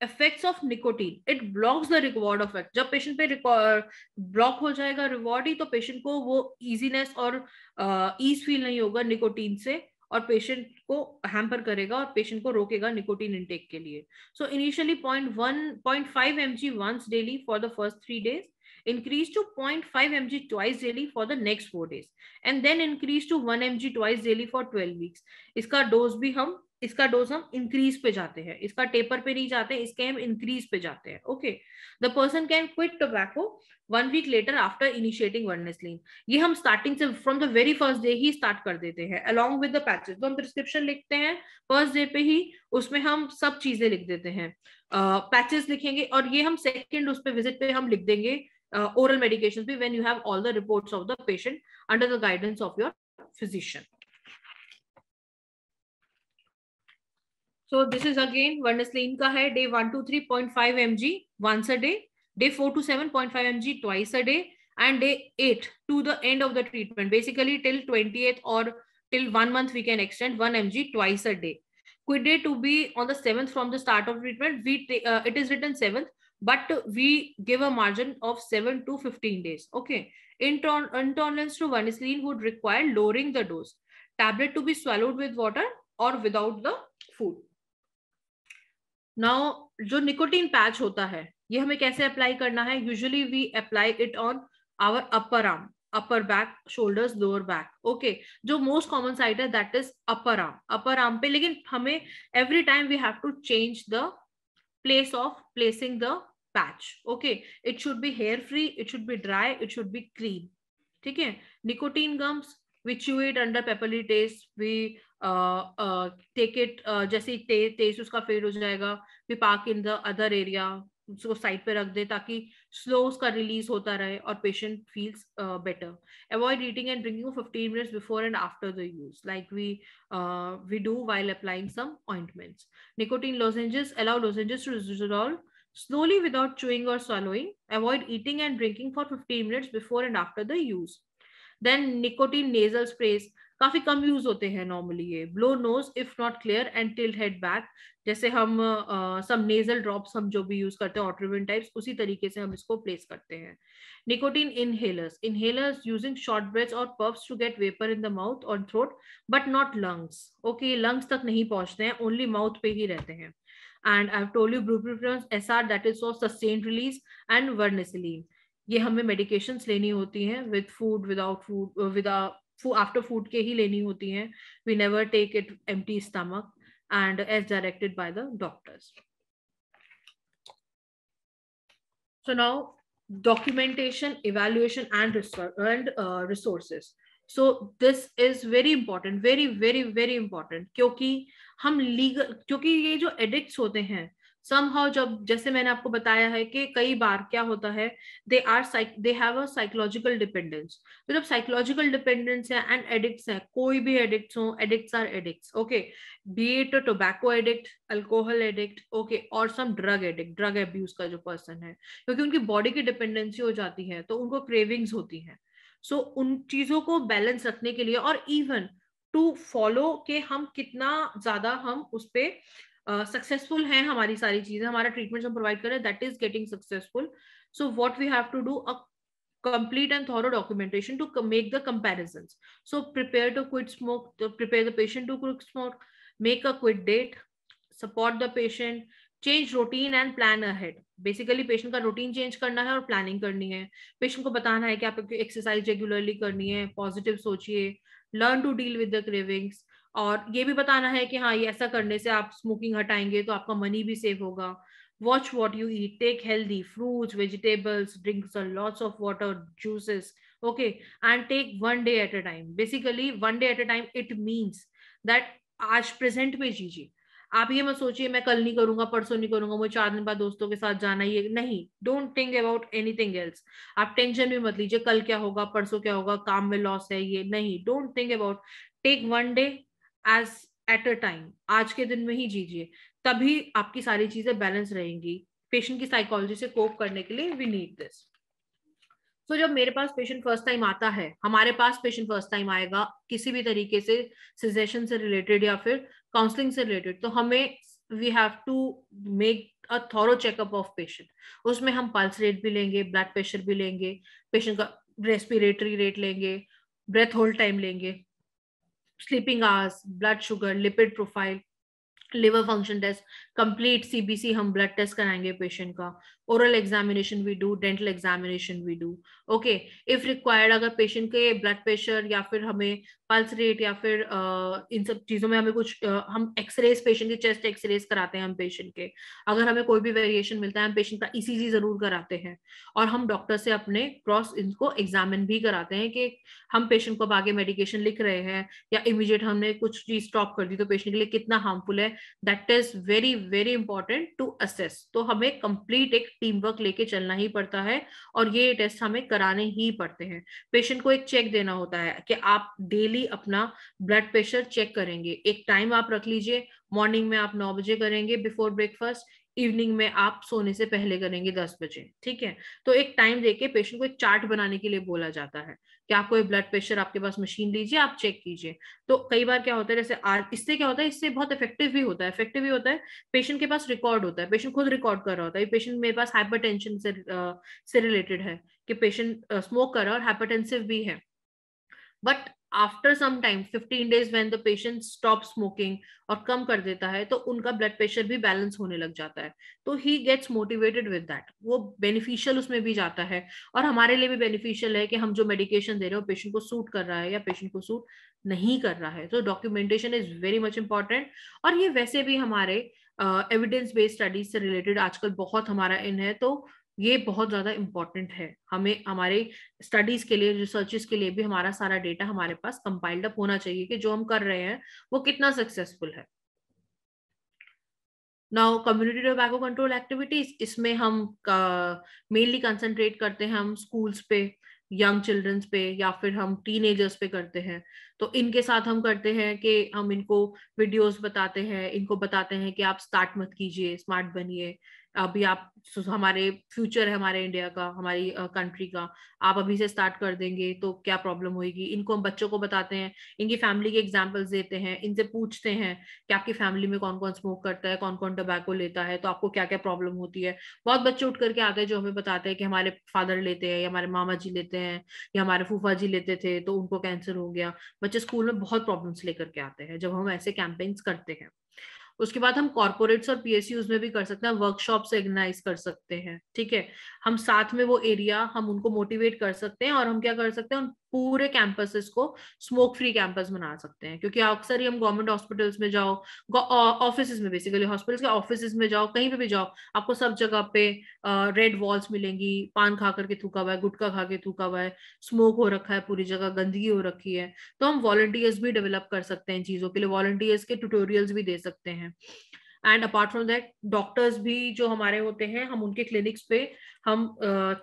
effects of nicotine it blocks the reward effect जब पेशेंट पे ब्लॉक हो जाएगा रिवॉर्ड ही तो patient को वो इजीनेस और ईज uh, फील नहीं होगा निकोटीन से और पेशेंट को हैम्पर करेगा और पेशेंट को रोकेगा निकोटीन इनटेक के लिए so initially point one point five M G once daily for the first three days increase to 0.5 mg twice daily for the next 4 days and then increase to 1 mg twice daily for 12 weeks इसका dose भी हम इसका dose हम increase पे जाते हैं इसका taper पे नहीं जाते इसके हम इंक्रीज पे जाते हैं okay the person can quit tobacco one week later after initiating varenicline ये हम स्टार्टिंग से from the very first day ही स्टार्ट कर देते हैं अलॉन्ग विद द पैचेस तो हम प्रिस्क्रिप्शन लिखते हैं फर्स्ट डे पे ही उसमें हम सब चीजें लिख देते हैं पैचेस uh, लिखेंगे और ये हम सेकेंड उस पर विजिट पे हम लिख देंगे ओरल मेडिकेशन पे when you have all the report of the patient under the guidance of your physician So this is again Vernesleen ka hai, day 1 to 3.5 mg once a day, day 4 to 7.5 mg twice a day, and day 8 to the end of the treatment. Basically till 28th or till one month we can extend 1 mg twice a day. Quit day to be on the 7th from the start of treatment. We uh, It is written 7th, but we give a margin of 7 to 15 days. Okay. intolerance to vanicillin would require lowering the dose. Tablet to be swallowed with water or without the food. Now जो nicotine patch होता है ये हमें कैसे apply करना है usually we apply it on our upper arm upper back shoulders lower back okay जो most common side है that is upper arm upper arm पे लेकिन हमें every time we have to change the place of placing the patch okay it should be hair free it should be dry it should be clean ठीक है nicotine gums we chew it under pepperly taste we uh, uh, take it uh, जैसे टे, taste उसका fade हो जाएगा we park in the other area उसको side पे रख दे ताकि स्लो उसका रिलीज होता रहे और patient feels better avoid eating and drinking 15 minutes before and after the use like we we do while applying some ointments nicotine lozenges allow lozenges to resolve slowly without chewing or swallowing avoid eating and drinking for 15 minutes before and after the use then nicotine nasal sprays काफी कम use होते हैं normally ये blow nose if not clear and tilt head back जैसे हम सम nasal drops हम जो भी यूज करते हैं ऑटोविन टाइप्स उसी तरीके से हम इसको प्लेस करते हैं nicotine inhalers inhalers using short breath और puffs to get vapour in the mouth और throat but not lungs okay lungs तक नहीं पहुंचते हैं ओनली माउथ पे ही रहते हैं and I have told you bupropion SR that is for sustain release and varenicline ये हमें मेडिकेशन लेनी होती हैं with food without food with after food के ही लेनी होती हैं we never take it empty stomach and as directed by the doctors so now documentation evaluation and and resources so this is very important very very very important क्योंकि हम legal क्योंकि ये जो एडिक्ट होते हैं somehow जब जैसे मैंने आपको बताया है कि कई बार क्या होता है they are they have a psychological dependence तो जब साइकोलॉजिकल डिपेंडेंस है एंड एडिक्ट्स है कोई भी एडिक्ट्स हो addicts are addicts okay be it tobacco addict alcohol addict okay और some drug addict drug abuse का जो पर्सन है क्योंकि उनकी बॉडी की डिपेंडेंसी हो जाती है तो उनको क्रेविंग्स होती है सो so, उन चीजों को बैलेंस रखने के लिए और इवन टू फॉलो के हम कितना ज्यादा हम उस पर सक्सेसफुल है हमारी सारी चीजें हमारा ट्रीटमेंट हम प्रोवाइड करें that is getting successful so what we have to do a complete and thorough documentation to make the comparison so prepare to quit smoke prepare the patient to quit smoke make a quit date support the patient change routine and plan ahead basically patient का routine change करना है और planning करनी है patient को बताना है कि आप एक्सरसाइज रेगुलरली करनी है पॉजिटिव सोचिए learn to deal with the cravings और ये भी बताना है कि हाँ ये ऐसा करने से आप स्मोकिंग हटाएंगे तो आपका मनी भी सेव होगा watch what you eat take healthy fruits vegetables drinks lots of water juices okay and take one day at a time basically one day at a time it means that आज present में जीजिए आप ये मत सोचिए मैं कल नहीं करूंगा परसों नहीं करूंगा मुझे चार दिन बाद दोस्तों के साथ जाना ही नहीं don't think about anything else आप टेंशन भी मत लीजिए कल क्या होगा परसों क्या होगा काम में लॉस है ये नहीं don't think about take one day as at a time आज के दिन में ही जीजिए तभी आपकी सारी चीजें बैलेंस रहेंगी पेशेंट की साइकोलॉजी से कोप करने के लिए वी नीड दिस तो जब मेरे पास पेशेंट फर्स्ट टाइम आता है हमारे पास पेशेंट फर्स्ट टाइम आएगा किसी भी तरीके से सजेशन से रिलेटेड या फिर काउंसलिंग से रिलेटेड तो हमें we have to make a thorough checkup of patient उसमें हम पल्स रेट भी लेंगे ब्लड प्रेशर भी लेंगे पेशेंट का रेस्पिरेटरी रेट लेंगे ब्रेथ होल्ड टाइम लेंगे sleeping hours, blood sugar, lipid profile, liver function test, complete CBC हम ब्लड टेस्ट कराएंगे पेशेंट का oral examination we do dental examination we do okay if required अगर patient के blood pressure या फिर हमें pulse rate या फिर uh, इन सब चीजों में हमें कुछ uh, हम एक्सरेज पेशेंट के चेस्ट एक्सरेज कराते हैं हम पेशेंट के अगर हमें कोई भी वेरिएशन मिलता है हम पेशेंट का ईसीजी e जरूर कराते हैं और हम डॉक्टर से अपने क्रॉस इनको एग्जामिन भी कराते हैं कि हम पेशेंट को अब आगे मेडिकेशन लिख रहे हैं या इमिजिएट हमने कुछ चीज स्टॉप कर दी तो पेशेंट के लिए कितना हार्मफुल है that is very very important to assess तो हमें कंप्लीट एक टीम वर्क लेके चलना ही पड़ता है और ये टेस्ट हमें कराने ही पड़ते हैं पेशेंट को एक चेक देना होता है कि आप डेली अपना ब्लड प्रेशर चेक करेंगे एक टाइम आप रख लीजिए मॉर्निंग में आप नौ बजे करेंगे बिफोर ब्रेकफास्ट इवनिंग में आप सोने से पहले करेंगे दस बजे ठीक है तो एक टाइम देके पेशेंट को एक चार्ट बनाने के लिए बोला जाता है कि आपको ये ब्लड प्रेशर आपके पास मशीन लीजिए आप चेक कीजिए तो कई बार क्या होता है जैसे आर इससे क्या होता है इससे बहुत इफेक्टिव भी होता है इफेक्टिव भी होता है पेशेंट के पास रिकॉर्ड होता है पेशेंट खुद रिकॉर्ड कर रहा होता है पेशेंट मेरे पास हाइपरटेंशन से आ, से रिलेटेड है कि पेशेंट स्मोक कर रहा है और हाइपरटेंसिव भी है but after some time fifteen days when the patient stop smoking और कम कर देता है तो उनका ब्लड प्रेशर भी बैलेंस होने लग जाता है तो ही गेट्स मोटिवेटेड विद दैट वो बेनिफिशियल उसमें भी जाता है और हमारे लिए भी बेनिफिशियल है कि हम जो मेडिकेशन दे रहे हो पेशेंट को सूट कर रहा है या पेशेंट को सूट नहीं कर रहा है तो documentation is very much important और ये वैसे भी हमारे एविडेंस बेस्ड स्टडीज से रिलेटेड आजकल बहुत हमारा इन है तो ये बहुत ज़्यादा इंपॉर्टेंट है हमें हमारे स्टडीज़ के लिए रिसर्चेस के लिए भी हमारा सारा डेटा हमारे पास कंपाइल्ड अप होना चाहिए कि जो हम कर रहे हैं वो कितना सक्सेसफुल है now community tobacco control activities इसमें हम मेनली कंसंट्रेट करते हैं हम स्कूल्स पे यंग चिल्ड्रंस पे या फिर हम टीन पे करते हैं तो इनके साथ हम करते हैं कि हम इनको वीडियोस बताते हैं इनको बताते हैं कि आप स्टार्ट मत कीजिए स्मार्ट बनिए अभी आप हमारे फ्यूचर है हमारे इंडिया का हमारी कंट्री का आप अभी से स्टार्ट कर देंगे तो क्या प्रॉब्लम होगी इनको हम बच्चों को बताते हैं इनकी फैमिली के एग्जाम्पल्स देते हैं इनसे पूछते हैं कि आपकी फैमिली में कौन कौन स्मोक करता है कौन कौन टबैको लेता है तो आपको क्या क्या प्रॉब्लम होती है बहुत बच्चे उठ करके आते हैं जो हमें बताते हैं कि हमारे फादर लेते हैं या हमारे मामा जी लेते हैं या हमारे फूफा जी लेते थे तो उनको कैंसर हो गया बच्चे स्कूल में बहुत प्रॉब्लम्स लेकर के आते हैं जब हम ऐसे कैंपेन्स करते हैं उसके बाद हम कॉर्पोरेट्स और पीएसयूज में भी कर सकते हैं वर्कशॉप ऑर्गेनाइज कर सकते हैं ठीक है हम साथ में वो एरिया हम उनको मोटिवेट कर सकते हैं और हम क्या कर सकते हैं उन पूरे कैंपसेस को स्मोक फ्री कैंपस बना सकते हैं क्योंकि अक्सर ही हम गवर्नमेंट हॉस्पिटल्स में जाओ ऑफिस में बेसिकली हॉस्पिटल्स के ऑफिस में जाओ कहीं पे भी जाओ आपको सब जगह पे रेड वॉल्स मिलेंगी पान खा करके थूका हुआ है गुटखा खा के थूका हुआ है स्मोक हो रखा है पूरी जगह गंदगी हो रखी है तो हम वॉलंटियर्स भी डेवलप कर सकते हैं चीजों के लिए वॉलंटियर्स के ट्यूटोरियल्स भी दे सकते हैं and apart from that doctors भी जो हमारे होते हैं हम उनके क्लिनिक्स पे हम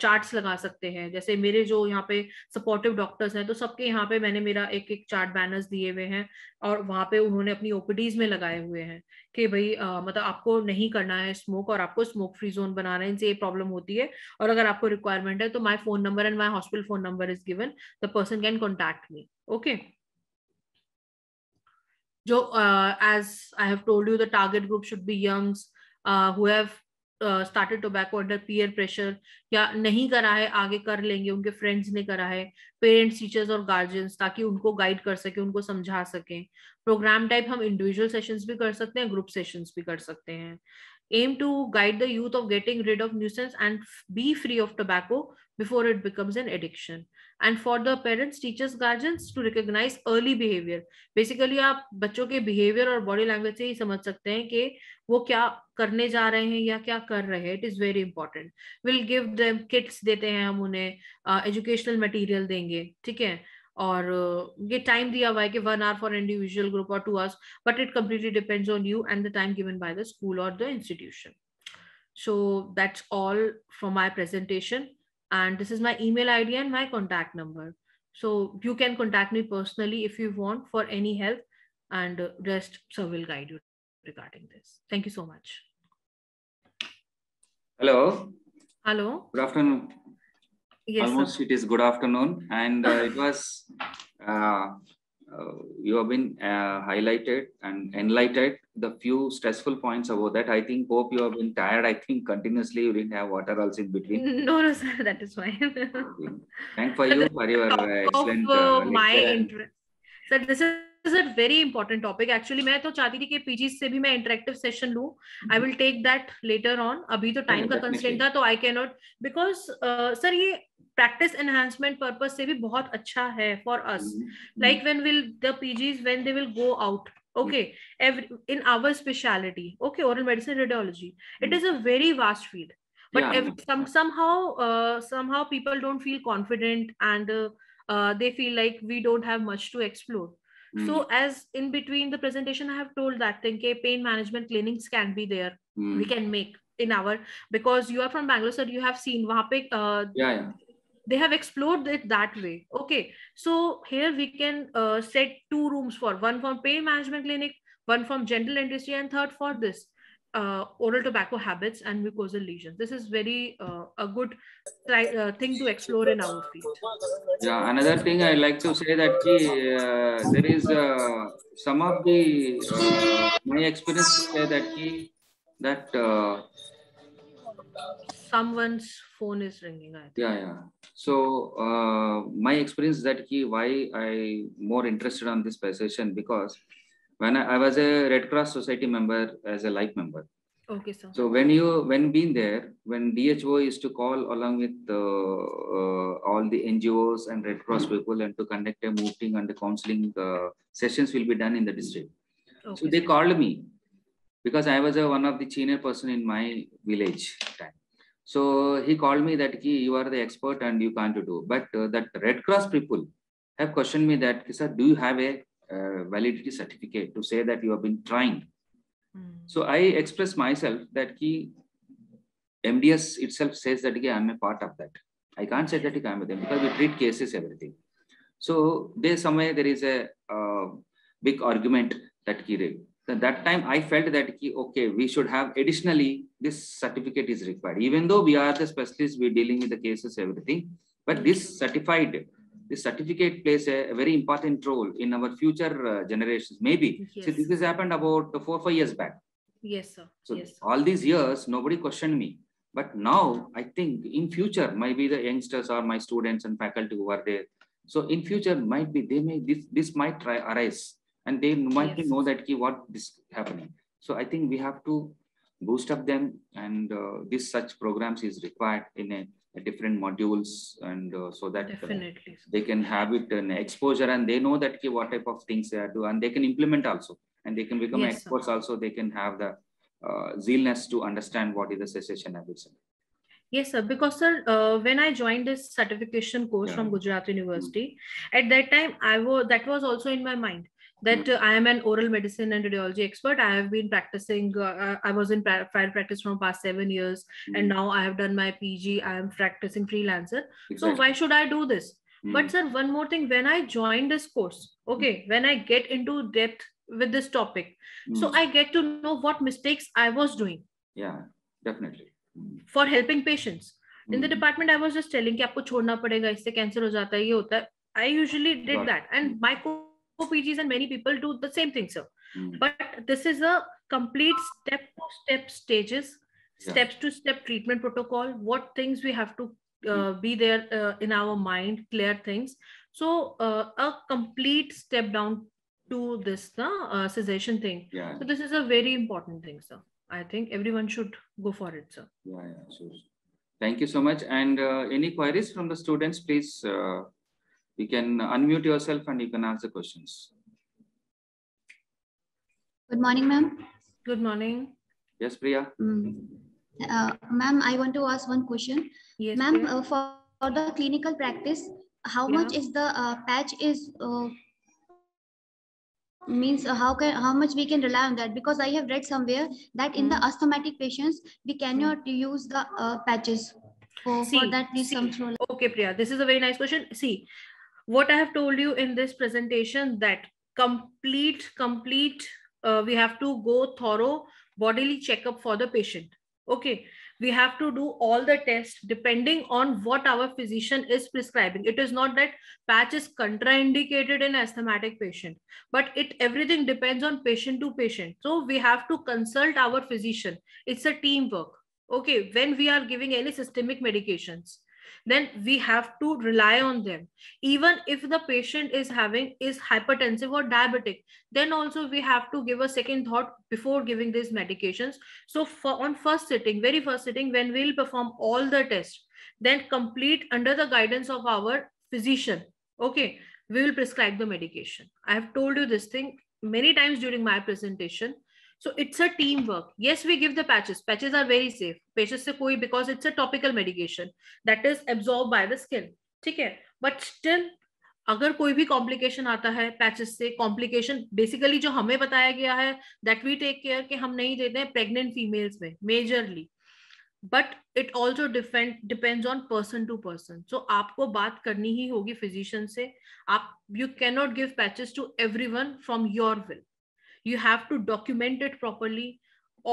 चार्ट्स लगा सकते हैं जैसे मेरे जो यहाँ पे सपोर्टिव डॉक्टर्स हैं तो सबके यहाँ पे मैंने मेरा एक एक चार्ट बैनर्स दिए हुए हैं और वहाँ पे उन्होंने अपनी ओपीडीज में लगाए हुए हैं कि भाई uh, मतलब आपको नहीं करना है स्मोक और आपको स्मोक फ्री जोन बनाना है इनसे ये प्रॉब्लम होती है और अगर आपको रिक्वायरमेंट है तो my phone number and my hospital phone number is given the person can contact me okay जो as I have told you the target group should be youngs who have started tobacco under peer pressure या नहीं करा है आगे कर लेंगे उनके friends ने करा है पेरेंट्स टीचर्स और गार्जियंस ताकि उनको गाइड कर सके उनको समझा सके प्रोग्राम टाइप हम इंडिविजुअल सेशंस भी कर सकते हैं ग्रुप सेशंस भी कर सकते हैं aim to guide the youth of getting rid of nuisance and be free of tobacco before it becomes an addiction and for the parents teachers guardians to recognize early behavior basically aap bachcho ke behavior aur body language se hi samajh sakte hain ki wo kya karne ja rahe hain ya kya kar rahe it is very important we'll give them kits dete hain hum unhe uh, educational material denge theek hai or ये time दिया हुआ है one hour for individual group or two hours but it completely depends on you and the time given by the school or the institution so that's all for my presentation and this is my email id and my contact number so you can contact me personally if you want for any help and rest sir will guide you regarding this thank you so much hello hello good afternoon Yes, Almost sir. it is good afternoon. And uh, it was, uh, uh, you have been uh, highlighted and enlightened the few stressful points about that. I think, hope you have been tired. I think continuously you didn't have water also in between. No, no, sir, that is fine. Thank for you for your uh, excellent. Of, uh, my interest. Sir, this is is a very important topic actually मैं तो चाहती थी कि PG से भी मैं interactive session लू I will take that later on अभी तो टाइम का कंसेंट था तो I can not because sir ये प्रैक्टिस एनहांसमेंट पर्पज से भी बहुत अच्छा है for us like when will the PGs when they will go out okay every in our speciality okay oral medicine radiology it is a very vast field but somehow somehow people don't feel confident and they feel like we don't have much to explore Mm. So hmm. as in between the presentation, I have told that thing, okay, pain management clinics can be there. Mm. We hmm. can make in our, because you are from Bangalore, so you have seen Uh, yeah, yeah. They have explored it that way. Okay. So here we can uh, set two rooms for one for pain management clinic, one from general industry, and third for this uh, oral tobacco habits and mucosal lesions. This is very uh, a good uh, thing to explore in our field. Yeah, another thing I like to say that uh, there is uh, some of the uh, my experience say that ki, that uh, someone's phone is ringing. Yeah, yeah. So my experience that ki why I more interested on this session because when I, I, was a Red Cross Society member as a life member. Okay, sir. So when you when being there, when DHO is to call along with uh, uh, all the NGOs and Red Cross mm-hmm. people and to conduct a meeting and the counseling uh, sessions will be done in the district. Okay. So they called me because I was a, one of the senior person in my village time. So he called me that ki you are the expert and you can't do. But uh, that Red Cross people have questioned me that, sir, do you have a uh, validity certificate to say that you have been trying. Mm. So I express myself that ki MDS itself says that ki, I'm a part of that. I can't say that ki, I'm with them because we treat cases, everything. So there somewhere there is a uh, big argument that ki, that time I felt that ki, okay, we should have additionally this certificate is required. Even though we are the specialists, we're dealing with the cases, everything, but this certified this certificate plays a, a, very important role in our future uh, generations. Maybe yes. this has happened about four or five years back. Yes, sir. So yes. Sir. all these years, nobody questioned me. But now I think in future, maybe the youngsters or my students and faculty who are there. So in future, might be they may this this might try arise and they might yes. know that what is happening. So I think we have to boost up them and uh, this such programs is required in a different modules and uh, so that uh, they can have it an exposure and they know that what type of things they are doing and they can implement also and they can become yes, experts sir. also they can have the uh, zealness to understand what is the cessation habits yes sir because sir uh, when i joined this certification course yeah. from gujarat hmm. university mm -hmm. at that time i was that was also in my mind that uh, I am an oral medicine and radiology expert. I have been practicing, uh, uh I was in private practice from past seven years, mm. and hmm. now I have done my PG. I am practicing freelancer. Exactly. So, why should I do this? Mm. But, sir, one more thing when I join this course, okay, mm. when I get into depth with this topic, so hmm. I get to know what mistakes I was doing. Yeah, definitely. Hmm. For helping patients. In the department, I was just telling कि आपको छोड़ना पड़ेगा इससे cancer हो जाता है ये होता I usually did that, and my PGs and many people do the same thing, sir. Mm. But this is a complete step to step stages, steps to step treatment protocol, what things we have to uh, hmm. be there uh, in our mind, clear things. So uh, a complete step down to this uh, uh, cessation thing. Yeah. So this is a very important thing, sir. I think everyone should go for it, sir. Yeah, yeah, sure. Thank you so much. And uh, any queries from the students, please uh, you can unmute yourself and you can ask the questions. Good morning, ma'am. Good morning. Yes, Priya. Mm. Uh, ma'am, I want to ask one question. Yes, ma'am, uh, for, for, the clinical practice, how yeah. much is the uh, patch is uh, means uh, how can how much we can rely on that because I have read somewhere that in the hmm. asthmatic patients we cannot hmm. use the uh, patches oh, for, see, for that Okay, Priya, this is a very nice question. See, what I have told you in this presentation that complete, complete, uh, we have to go thorough bodily checkup for the patient. Okay, we have to do all the tests depending on what our physician is prescribing. It is not that patch is contraindicated in asthmatic patient, but it everything depends on patient to patient. So we have to consult our physician. It's a teamwork. Okay, when we are giving any systemic medications then we have to rely on them even if the patient is having is hypertensive or diabetic then also we have to give a second thought before giving these medications so for on first sitting very first sitting when we'll perform all the tests then complete under the guidance of our physician okay we will prescribe the medication i have told you this thing many times during my presentation so it's a work yes we give the patches patches are very safe patches se koi because it's a topical medication that is absorbed by the skin ठीक है but still अगर कोई भी complication आता है patches से complication basically जो हमें बताया गया है दैट वी टेक केयर कि हम नहीं देते हैं प्रेग्नेंट फीमेल्स में majorly but it also depend depends on person to person so आपको बात करनी ही होगी फिजिशियन से आप you can not give patches to every one from your will you have to document it properly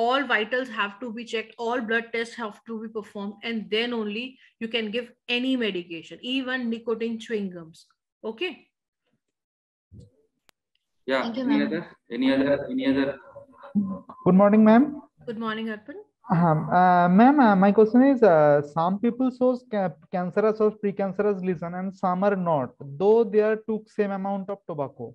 all vitals have to be checked all blood tests have to be performed and then only you can give any medication even nicotine chewing gums okay yeah you, any other any other any other good morning ma'am good morning arpan uh-huh. uh, ma'am, uh, my question is uh, some people show cancerous or precancerous lesion and some are not, though they are took same amount of tobacco.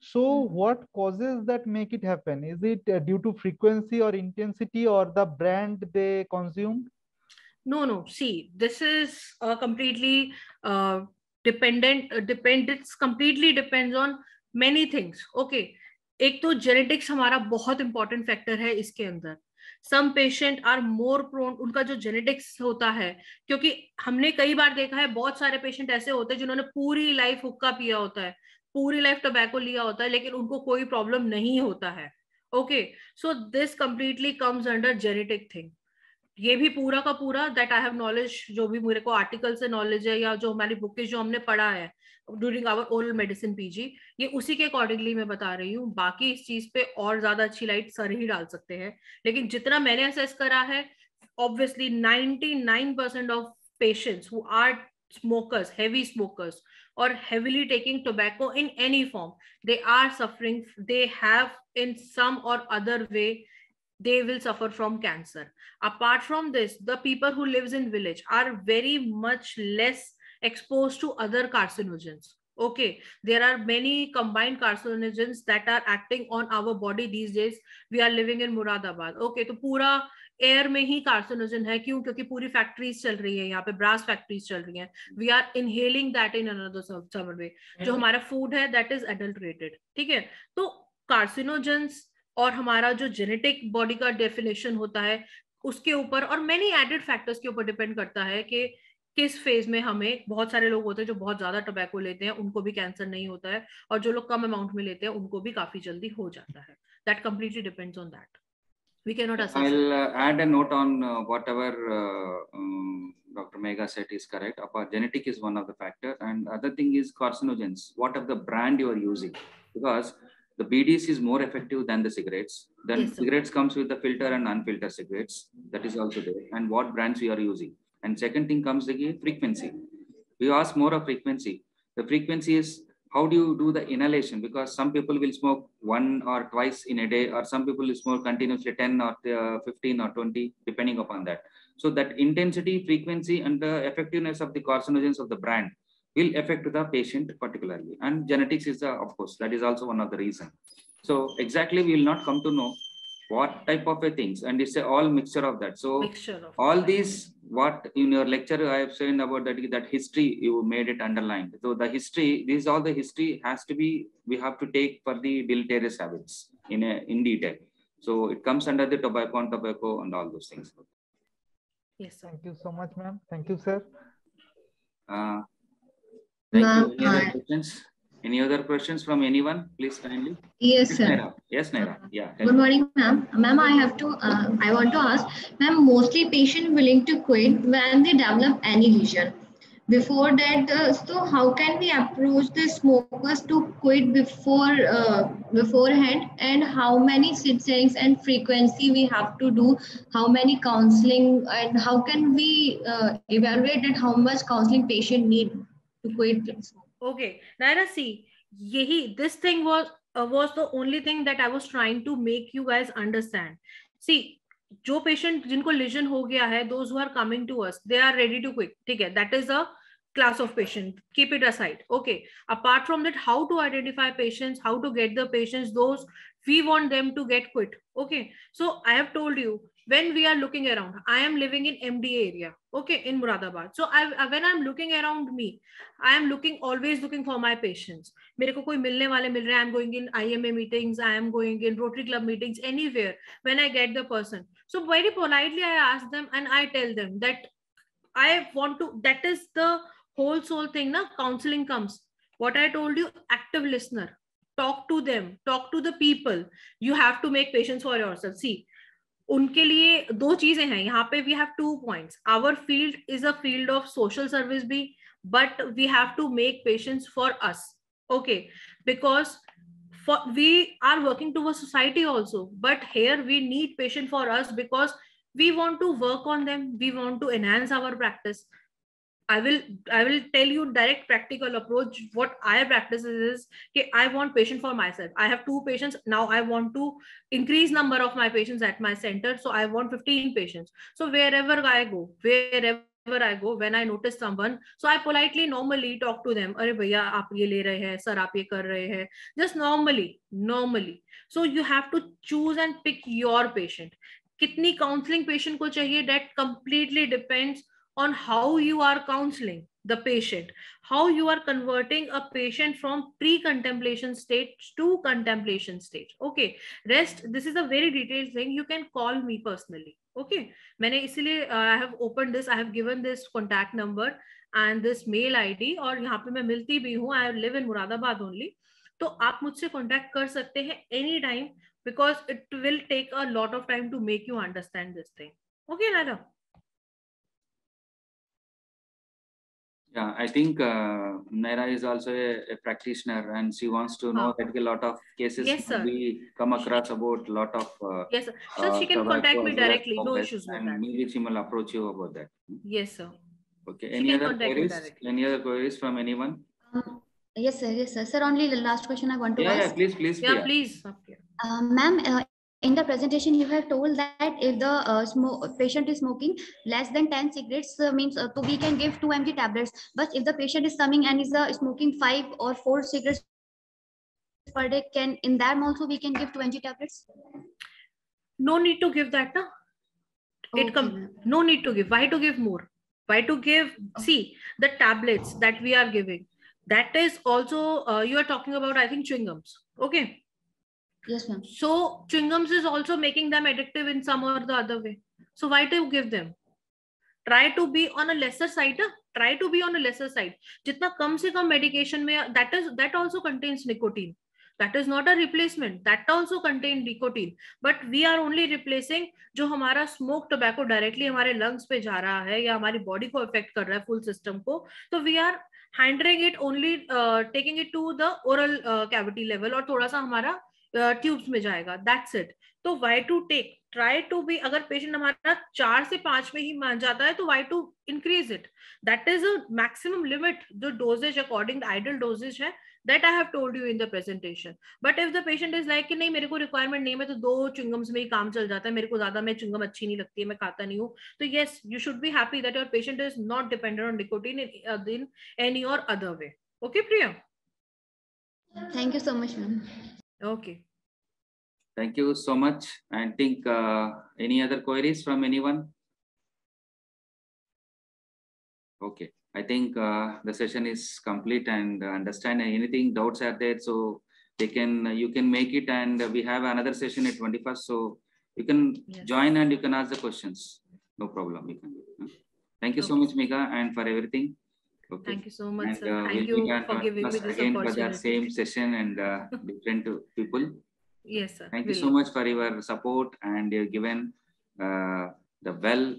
so mm-hmm. what causes that make it happen is it uh, due to frequency or intensity or the brand they consume no no see this is uh, completely uh, dependent uh, depend it's completely depends on many things okay एक तो genetics हमारा बहुत important factor है इसके अंदर some patient are more prone उनका जो genetics होता है क्योंकि हमने कई बार देखा है बहुत सारे पेशेंट ऐसे होते हैं जिन्होंने पूरी लाइफ हुक्का पिया होता है पूरी लाइफ टोबैको लिया होता है लेकिन उनको कोई प्रॉब्लम नहीं होता है okay so this completely comes under genetic thing ये भी पूरा का पूरा दैट आई हैव नॉलेज जो भी मेरे को आर्टिकल से नॉलेज है या जो हमारी बुक जो हमने पढ़ा है during our oral medicine PG ये उसी के अकॉर्डिंगली मैं बता रही हूँ बाकी इस चीज पे और ज्यादा अच्छी लाइट सर ही डाल सकते हैं लेकिन जितना मैंने असेस करा है obviously ninety nine percent of patients who are smokers, heavy smokers, or heavily taking tobacco in any form, they are suffering, they have in some or other way, they will suffer from cancer. Apart from this, the people who lives in village are very much less exposed to other carcinogens. Okay, there are many combined carcinogens that are acting on our body these days. We are living in Muradabad. Okay, so pura air में ही carcinogen है क्यों क्योंकि पूरी factories चल रही है यहाँ पे ब्रास फैक्ट्रीज चल रही mm-hmm. है we are inhaling that in another summer way जो हमारा फूड है दैट इज एडल्ट्रेटेड ठीक है तो कार्सिनोजेंस और हमारा जो जेनेटिक बॉडी का डेफिनेशन होता है उसके ऊपर और मेनी एडेड फैक्टर्स के ऊपर डिपेंड करता है कि किस फेज में हमें बहुत सारे लोग होते हैं जो बहुत ज्यादा टोबैको लेते हैं उनको भी कैंसर नहीं होता है और जो लोग कम अमाउंट में लेते हैं उनको भी काफी जल्दी हो जाता है that completely depends on that we cannot assess i'll uh, add a note on uh, whatever uh, um, dr mega said is correct about genetic is one of the factor and other thing is carcinogens what of the brand you are using because the BDC is more effective than the cigarettes. Then yes, cigarettes comes with the filter and unfiltered cigarettes. That is also there. And what brands we are using. And second thing comes the frequency. We ask more of frequency. The frequency is how do you do the inhalation? Because some people will smoke one or twice in a day, or some people will smoke continuously 10 or uh, 15 or 20, depending upon that. So that intensity, frequency, and the effectiveness of the carcinogens of the brand will affect the patient particularly. And genetics is, uh, of course, that is also one of the reason. So exactly, we will not come to know what type of a things and it's a all mixture of that so of all these what in your lecture i have said about that that history you made it underlined so the history this is all the history has to be we have to take for the deleterious habits in a in detail so it comes under the tobacco and tobacco and all those things yes sir. thank you so much ma'am thank you sir uh, thank you. Any other questions? Any other questions from anyone? Please kindly. Yes, sir. Naira. Yes, Naira. Uh-huh. Yeah. Good morning, ma'am. Ma'am, I have to, uh, I want to ask, ma'am, mostly patient willing to quit when they develop any lesion. Before that, uh, so how can we approach the smokers to quit before uh, beforehand and how many sittings and frequency we have to do, how many counseling and how can we uh, evaluate that how much counseling patient need to quit smoking? okay naira see yahi this thing was uh, was the only thing that i was trying to make you guys understand see जो patient जिनको lesion हो गया है those who are coming to us they are ready to quick ठीक है that is a class of patient keep it aside okay apart from that how to identify patients how to get the patients those we want them to get quit okay so i have told you when we are looking around i am living in MD area okay in muradabad so I, when i'm looking around me i am looking always looking for my patients मेरे को कोई मिलने वाले मिल रहे हैं I am going in IMA meetings I am going in rotary club meetings anywhere when I get the person so very politely I ask them and I tell them that I want to that is the whole sole thing ना counselling comes what I told you active listener talk to them talk to the people you have to make patients for yourself see उनके लिए दो चीजें हैं यहाँ पे we have two points our field is a field of social service भी but we have to make patients for us okay because we are working towards society also but here we need patient for us because we want to work on them we want to enhance our practice I will I will tell you direct practical approach. What I practice is, okay, I want patient for myself. I have two patients now. I want to increase number of my patients at my center, so I want 15 patients. So wherever I go, wherever I go, when I notice someone, so I politely normally talk to them. अरे भैया आप ये ले रहे हैं sir आप ये कर रहे हैं just normally normally. So you have to choose and pick your patient. कितनी counselling patient को चाहिए that completely depends on how you are counseling the patient, how you are converting a patient from pre-contemplation state to contemplation state. Okay, rest, this is a very detailed thing. You can call me personally. Okay, uh, I have opened this, I have given this contact number and this mail ID or I live in Muradabad only. So you can contact any time because it will take a lot of time to make you understand this thing. Okay, Nada? Yeah, I think uh, Naira is also a, a, practitioner and she wants to know oh. that a lot of cases yes, we come across about lot of. Uh, yes, sir. So uh, she can contact me directly. No issues with that. Maybe she will approach you about that. Yes, sir. Okay. any other queries? Any other queries from anyone? Um, yes, sir. Yes, sir. Sir, only the last question I want to yeah, ask. Yeah, please, please. Yeah, Pia. please. Uh, Ma'am, uh, in the presentation you have told that if the uh, patient is smoking less than 10 cigarettes uh, means uh, so we can give 2 mg tablets but if the patient is coming and is uh, smoking 5 or 4 cigarettes per day can in that also we can give 20 tablets no need to give that it come no need to give why to give more why to give okay. Oh. see the tablets that we are giving that is also uh, you are talking about i think chewing gums okay Yes, ma'am. So chewing-gums is also making them addictive in some or the other way. So why do you give them? Try to be on a lesser side. Uh? Try to be on a lesser side. jitna kam se kam medication mein that is that also contains nicotine. That is not a replacement. That also contain nicotine. But we are only replacing jo hamara smoke tobacco directly hamare lungs pe ja raha hai ya hamari body ko affect kar raha hai full system ko so we are handling it only uh, taking it to the oral uh, cavity level aur thoda sa hamara tubes में जाएगा that's it तो why to take try to be अगर patient हमारा चार से पांच में ही मान जाता है तो why to increase it that is a maximum limit जो डोजेज अकॉर्डिंग आइडल डोजेज है that I have told you in the presentation but if the patient is like कि नहीं मेरे को रिक्वायरमेंट नहीं है तो दो चुंगम्स में ही काम चल जाता है मेरे को ज्यादा मैं चुंगम अच्छी नहीं लगती है मैं खाता नहीं हूँ तो yes you should be happy that your patient is not depended on nicotine in any or other way okay Priya thank you so much ma'am okay Thank you so much. I think uh, any other queries from anyone? Okay, I think uh, the session is complete and uh, understand anything doubts are there. So they can, you can make it and we have another session at 21st. So you can yes. join and you can ask the questions. No problem. can Thank you okay. so much, Mika, and for everything. Okay. Thank you so much, and, sir. Uh, Thank we'll you for giving me this again opportunity. for that same session and uh, different people. Yes, sir. Thank really. you so much for your support and you've given uh, the well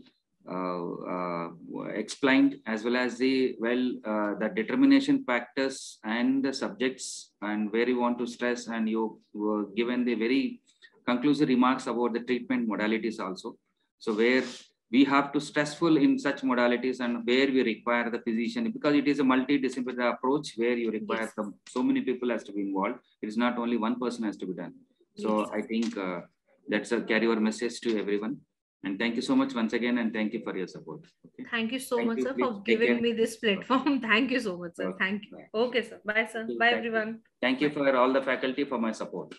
uh, uh explained as well as the well uh, the determination factors and the subjects and where you want to stress and you were given the very conclusive remarks about the treatment modalities also. So where we have to stressful in such modalities and where we require the physician because it is a multidisciplinary approach where you require yes. some, so many people has to be involved. It is not only one person has to be done. So I think uh, that's a carryover message to everyone. And thank you so much once again, and thank you for your support. Okay? Thank you so thank much, you, sir, for giving care. me this platform. thank you so much, sir. Thank you. Bye. Okay, sir. Bye, sir. Bye, everyone. Thank you for all the faculty for my support.